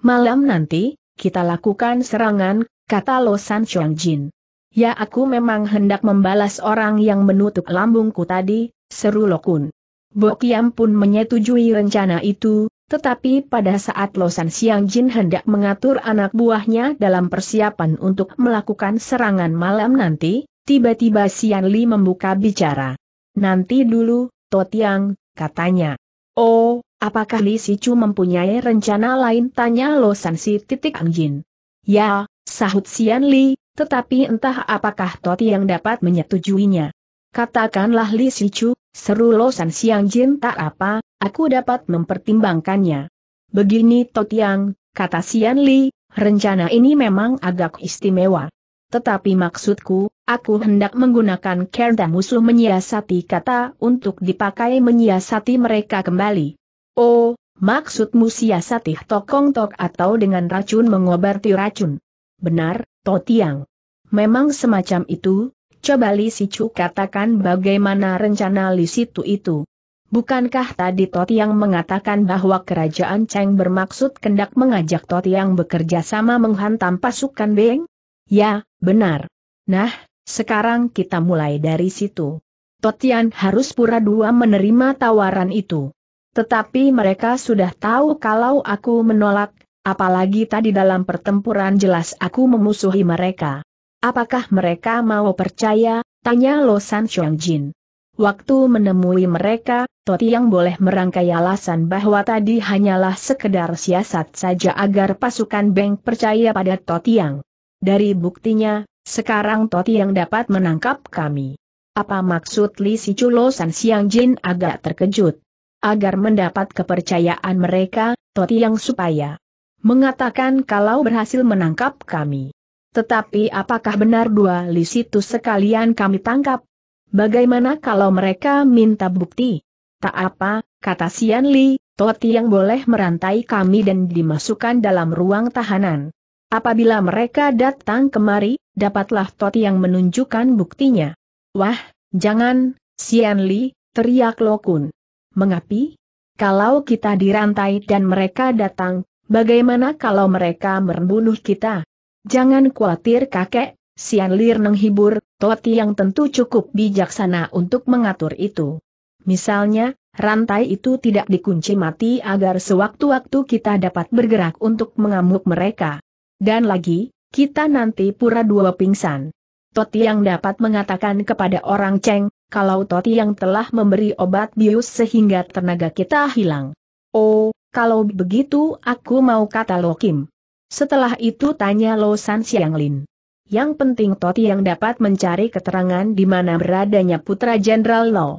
Malam nanti, kita lakukan serangan, kata Lo San Siang Jin. Ya aku memang hendak membalas orang yang menutup lambungku tadi, seru Lokun. Bokiam pun menyetujui rencana itu, tetapi pada saat Losan Siang Jin hendak mengatur anak buahnya dalam persiapan untuk melakukan serangan malam nanti, tiba-tiba Sian Li membuka bicara. Nanti dulu, Totiang, katanya. Oh, apakah Li Sicu mempunyai rencana lain? Tanya Losan Si titik Angjin. Ya, sahut Sian Li, tetapi entah apakah Toti yang dapat menyetujuinya. Katakanlah Li Sichu, seru Losan Siang Jin tak apa, aku dapat mempertimbangkannya. Begini Yang, kata Sian Li, rencana ini memang agak istimewa. Tetapi maksudku, aku hendak menggunakan kerda musuh menyiasati kata untuk dipakai menyiasati mereka kembali. Oh, maksudmu siasati tokong tok atau dengan racun mengobati racun. Benar, Totiang. Memang semacam itu, coba Li Sicu katakan bagaimana rencana Li Situ itu. Bukankah tadi Totiang mengatakan bahwa kerajaan Cheng bermaksud kendak mengajak Totiang bekerja sama menghantam pasukan Beng? Ya, benar. Nah, sekarang kita mulai dari situ. Totian harus pura dua menerima tawaran itu. Tetapi mereka sudah tahu kalau aku menolak, Apalagi tadi dalam pertempuran jelas aku memusuhi mereka. Apakah mereka mau percaya? Tanya Lo San Jin. Waktu menemui mereka, Toti yang boleh merangkai alasan bahwa tadi hanyalah sekedar siasat saja agar pasukan Beng percaya pada Totiang. Dari buktinya, sekarang Totiang dapat menangkap kami. Apa maksud Li Si Chulo San Siang Jin agak terkejut? Agar mendapat kepercayaan mereka, Totiang supaya mengatakan kalau berhasil menangkap kami. Tetapi apakah benar dua lis itu sekalian kami tangkap? Bagaimana kalau mereka minta bukti? Tak apa, kata Sian Li, Toti yang boleh merantai kami dan dimasukkan dalam ruang tahanan. Apabila mereka datang kemari, dapatlah Toti yang menunjukkan buktinya. Wah, jangan, Sian Li, teriak Lokun. Mengapi? Kalau kita dirantai dan mereka datang, Bagaimana kalau mereka membunuh kita? Jangan khawatir kakek, Sian Lir menghibur, Toti yang tentu cukup bijaksana untuk mengatur itu. Misalnya, rantai itu tidak dikunci mati agar sewaktu-waktu kita dapat bergerak untuk mengamuk mereka. Dan lagi, kita nanti pura dua pingsan. Toti yang dapat mengatakan kepada orang Cheng, kalau Toti yang telah memberi obat bius sehingga tenaga kita hilang. Oh, kalau begitu aku mau kata Lo Kim. Setelah itu tanya Lo San Siang Lin. Yang penting Toti yang dapat mencari keterangan di mana beradanya putra Jenderal Lo.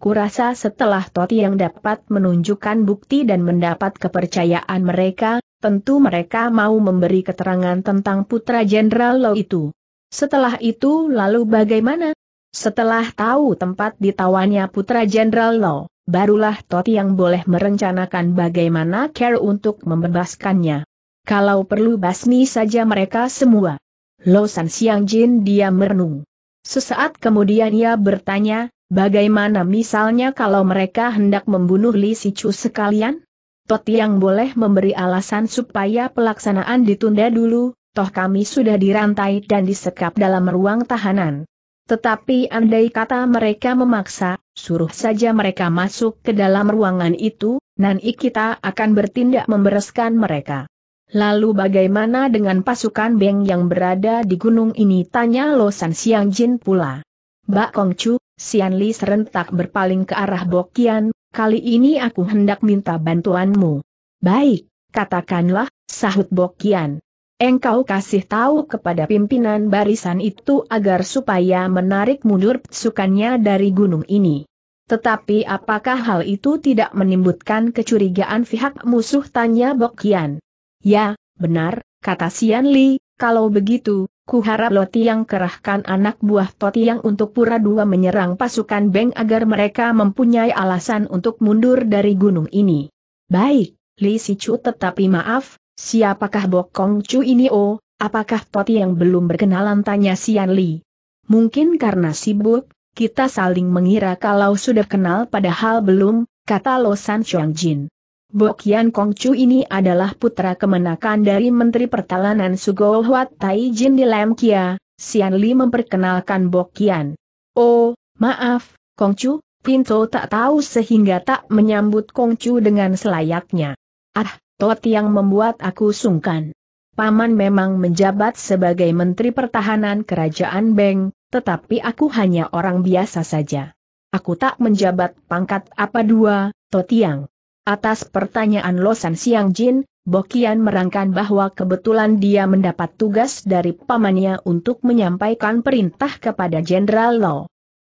Kurasa setelah Toti yang dapat menunjukkan bukti dan mendapat kepercayaan mereka, tentu mereka mau memberi keterangan tentang putra Jenderal Lo itu. Setelah itu lalu bagaimana? Setelah tahu tempat ditawannya putra Jenderal Lo, barulah Toti yang boleh merencanakan bagaimana care untuk membebaskannya. Kalau perlu basmi saja mereka semua. Lo San Siang Jin dia merenung. Sesaat kemudian ia bertanya, bagaimana misalnya kalau mereka hendak membunuh Li Sichu sekalian? Toti yang boleh memberi alasan supaya pelaksanaan ditunda dulu, toh kami sudah dirantai dan disekap dalam ruang tahanan. Tetapi andai kata mereka memaksa, suruh saja mereka masuk ke dalam ruangan itu, nanti kita akan bertindak membereskan mereka. Lalu bagaimana dengan pasukan Beng yang berada di gunung ini? Tanya Lo San Siang Jin pula. Bak Kong Chu, Sian Li serentak berpaling ke arah Bokian, kali ini aku hendak minta bantuanmu. Baik, katakanlah, sahut Bokian. Engkau kasih tahu kepada pimpinan barisan itu agar supaya menarik mundur pasukannya dari gunung ini. Tetapi apakah hal itu tidak menimbulkan kecurigaan pihak musuh tanya Bokian? Ya, benar, kata Sian Li, kalau begitu, kuharap Lo Tiang kerahkan anak buah Toti Tiang untuk pura dua menyerang pasukan Beng agar mereka mempunyai alasan untuk mundur dari gunung ini. Baik, Li Sicu tetapi maaf, Siapakah Bokong Chu ini oh, apakah Toti yang belum berkenalan tanya Sian Li. Mungkin karena sibuk, kita saling mengira kalau sudah kenal padahal belum, kata Lo San Chuang Jin. Bokian Kong Chu ini adalah putra kemenakan dari Menteri Pertalanan Sugo Huat Tai Jin di Lam Kia, Sian Li memperkenalkan Bokian. Oh, maaf, Kong Chu, Pinto tak tahu sehingga tak menyambut Kong Chu dengan selayaknya. Ah, Tot yang membuat aku sungkan. Paman memang menjabat sebagai Menteri Pertahanan Kerajaan Beng, tetapi aku hanya orang biasa saja. Aku tak menjabat pangkat apa dua, Totiang. Atas pertanyaan Losan Siang Jin, Bokian merangkan bahwa kebetulan dia mendapat tugas dari pamannya untuk menyampaikan perintah kepada Jenderal Lo.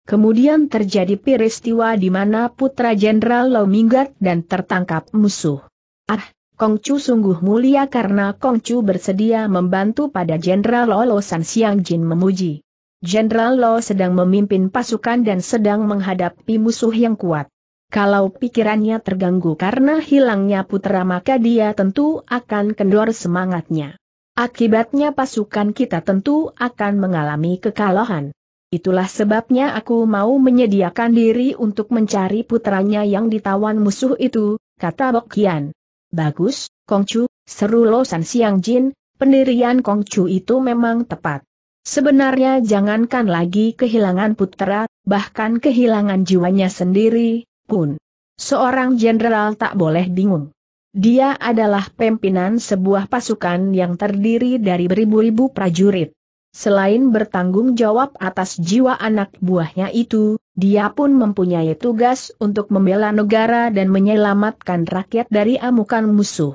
Kemudian terjadi peristiwa di mana putra Jenderal Lo minggat dan tertangkap musuh. Ah, Kongcu sungguh mulia karena Kongcu bersedia membantu pada Jenderal Lo San Siang Jin memuji. Jenderal Lo sedang memimpin pasukan dan sedang menghadapi musuh yang kuat. Kalau pikirannya terganggu karena hilangnya putra maka dia tentu akan kendor semangatnya. Akibatnya pasukan kita tentu akan mengalami kekalahan. Itulah sebabnya aku mau menyediakan diri untuk mencari putranya yang ditawan musuh itu, kata Bokian. Bagus, Kongcu, seru Lo San Siang Jin, pendirian Kongcu itu memang tepat. Sebenarnya jangankan lagi kehilangan putera, bahkan kehilangan jiwanya sendiri, pun. Seorang jenderal tak boleh bingung. Dia adalah pimpinan sebuah pasukan yang terdiri dari beribu-ribu prajurit. Selain bertanggung jawab atas jiwa anak buahnya itu, dia pun mempunyai tugas untuk membela negara dan menyelamatkan rakyat dari amukan musuh.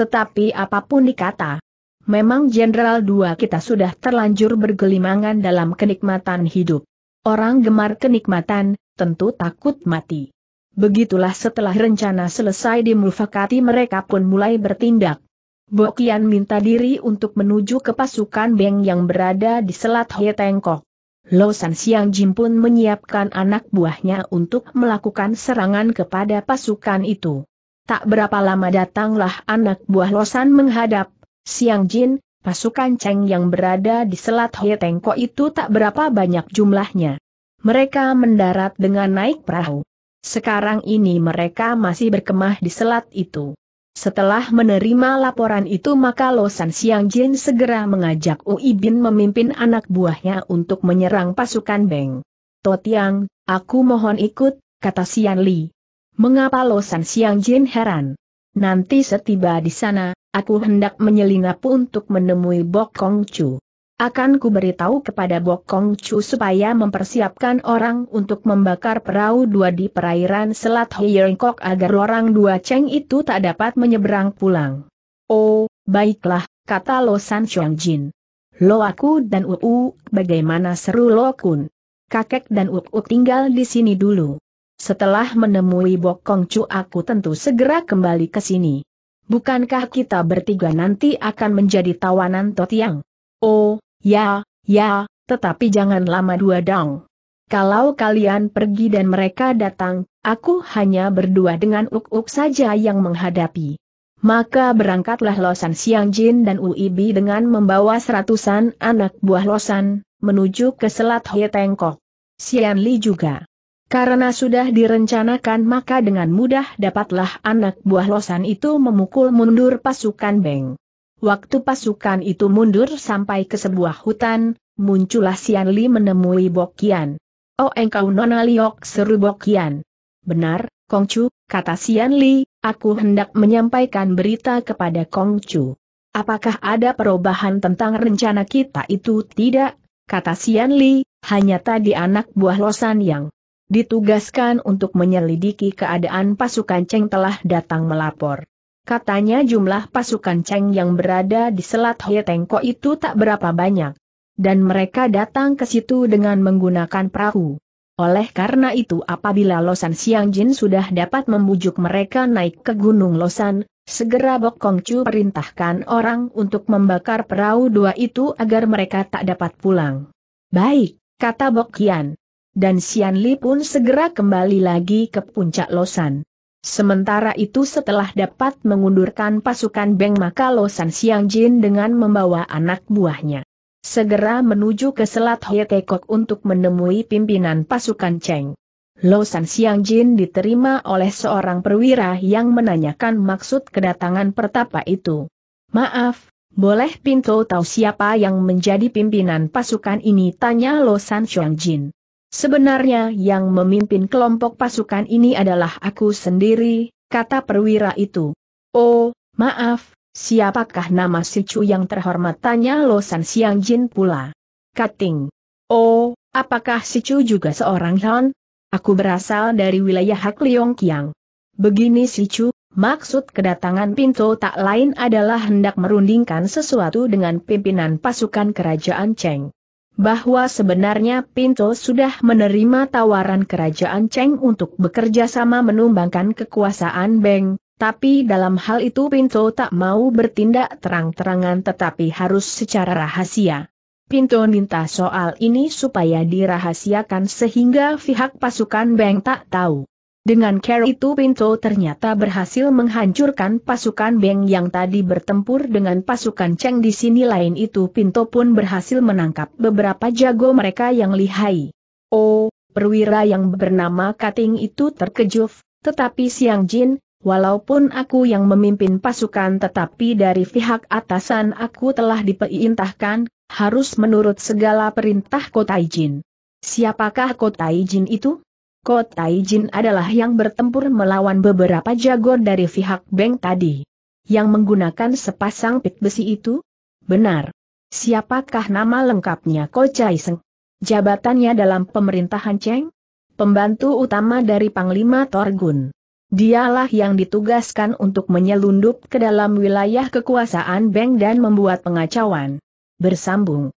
Tetapi apapun dikata, memang Jenderal dua kita sudah terlanjur bergelimangan dalam kenikmatan hidup. Orang gemar kenikmatan, tentu takut mati. Begitulah setelah rencana selesai dimufakati mereka pun mulai bertindak. Bokian minta diri untuk menuju ke pasukan Beng yang berada di Selat Hye Tengkok. Lo San Siang Jim pun menyiapkan anak buahnya untuk melakukan serangan kepada pasukan itu. Tak berapa lama datanglah anak buah Lo San menghadap, Siang Jin, pasukan Cheng yang berada di Selat Hye Tengkok itu tak berapa banyak jumlahnya. Mereka mendarat dengan naik perahu. Sekarang ini mereka masih berkemah di selat itu. Setelah menerima laporan itu maka Losan Siang Jin segera mengajak Ui Bin memimpin anak buahnya untuk menyerang pasukan Beng. Totiang, aku mohon ikut, kata Sian Li. Mengapa Losan Siang Jin heran? Nanti setiba di sana, aku hendak menyelinap untuk menemui Bok Kong Chu. Akan ku beritahu kepada Bokong Chu supaya mempersiapkan orang untuk membakar perahu dua di perairan Selat Hyeongkok agar orang dua Cheng itu tak dapat menyeberang pulang. Oh, baiklah, kata Lo San Chuang Jin. Lo aku dan Uu, bagaimana seru Lo Kun? Kakek dan Uu tinggal di sini dulu. Setelah menemui Bokong Chu aku tentu segera kembali ke sini. Bukankah kita bertiga nanti akan menjadi tawanan Totiang? Oh, Ya, ya, tetapi jangan lama dua dong. Kalau kalian pergi dan mereka datang, aku hanya berdua dengan Uk-Uk saja yang menghadapi. Maka berangkatlah Losan Siang Jin dan Uibi dengan membawa seratusan anak buah Losan, menuju ke Selat Tengkok. Sian Li juga. Karena sudah direncanakan maka dengan mudah dapatlah anak buah Losan itu memukul mundur pasukan Beng. Waktu pasukan itu mundur sampai ke sebuah hutan, muncullah Sian Li menemui Bokian. Oh engkau Nona Liok seru Bokian. Benar, Kongcu, kata Sian Li, aku hendak menyampaikan berita kepada Kongcu. Apakah ada perubahan tentang rencana kita itu tidak? Kata Sian Li, hanya tadi anak buah Losan yang ditugaskan untuk menyelidiki keadaan pasukan Cheng telah datang melapor. Katanya jumlah pasukan Cheng yang berada di Selat Tengko itu tak berapa banyak. Dan mereka datang ke situ dengan menggunakan perahu. Oleh karena itu apabila Losan Siang Jin sudah dapat membujuk mereka naik ke Gunung Losan, segera Bok Kong Chu perintahkan orang untuk membakar perahu dua itu agar mereka tak dapat pulang. Baik, kata Bok Kian. Dan Sian Li pun segera kembali lagi ke puncak Losan. Sementara itu setelah dapat mengundurkan pasukan Beng maka Losan Siang Jin dengan membawa anak buahnya. Segera menuju ke Selat Tekok untuk menemui pimpinan pasukan Cheng. Losan Siang Jin diterima oleh seorang perwira yang menanyakan maksud kedatangan pertapa itu. Maaf, boleh Pinto tahu siapa yang menjadi pimpinan pasukan ini? Tanya Losan Siang Jin. Sebenarnya yang memimpin kelompok pasukan ini adalah aku sendiri, kata perwira itu. Oh, maaf, siapakah nama si Chu yang terhormat tanya San Siang Jin pula. Kating. Oh, apakah si Chu juga seorang Han? Aku berasal dari wilayah Hak Liong Kiang. Begini si Chu, Maksud kedatangan pintu tak lain adalah hendak merundingkan sesuatu dengan pimpinan pasukan kerajaan Cheng bahwa sebenarnya Pinto sudah menerima tawaran kerajaan Cheng untuk bekerja sama menumbangkan kekuasaan Beng, tapi dalam hal itu Pinto tak mau bertindak terang-terangan tetapi harus secara rahasia. Pinto minta soal ini supaya dirahasiakan sehingga pihak pasukan Beng tak tahu. Dengan cara itu Pinto ternyata berhasil menghancurkan pasukan Beng yang tadi bertempur dengan pasukan Cheng di sini lain itu Pinto pun berhasil menangkap beberapa jago mereka yang lihai. Oh, perwira yang bernama Kating itu terkejut, tetapi Siang Jin, Walaupun aku yang memimpin pasukan tetapi dari pihak atasan aku telah diperintahkan, harus menurut segala perintah Jin. Siapakah Jin itu? Kotai Jin adalah yang bertempur melawan beberapa jago dari pihak Beng tadi. Yang menggunakan sepasang pit besi itu? Benar. Siapakah nama lengkapnya Ko Chai Seng? Jabatannya dalam pemerintahan Cheng? Pembantu utama dari Panglima Torgun. Dialah yang ditugaskan untuk menyelundup ke dalam wilayah kekuasaan Beng dan membuat pengacauan. Bersambung.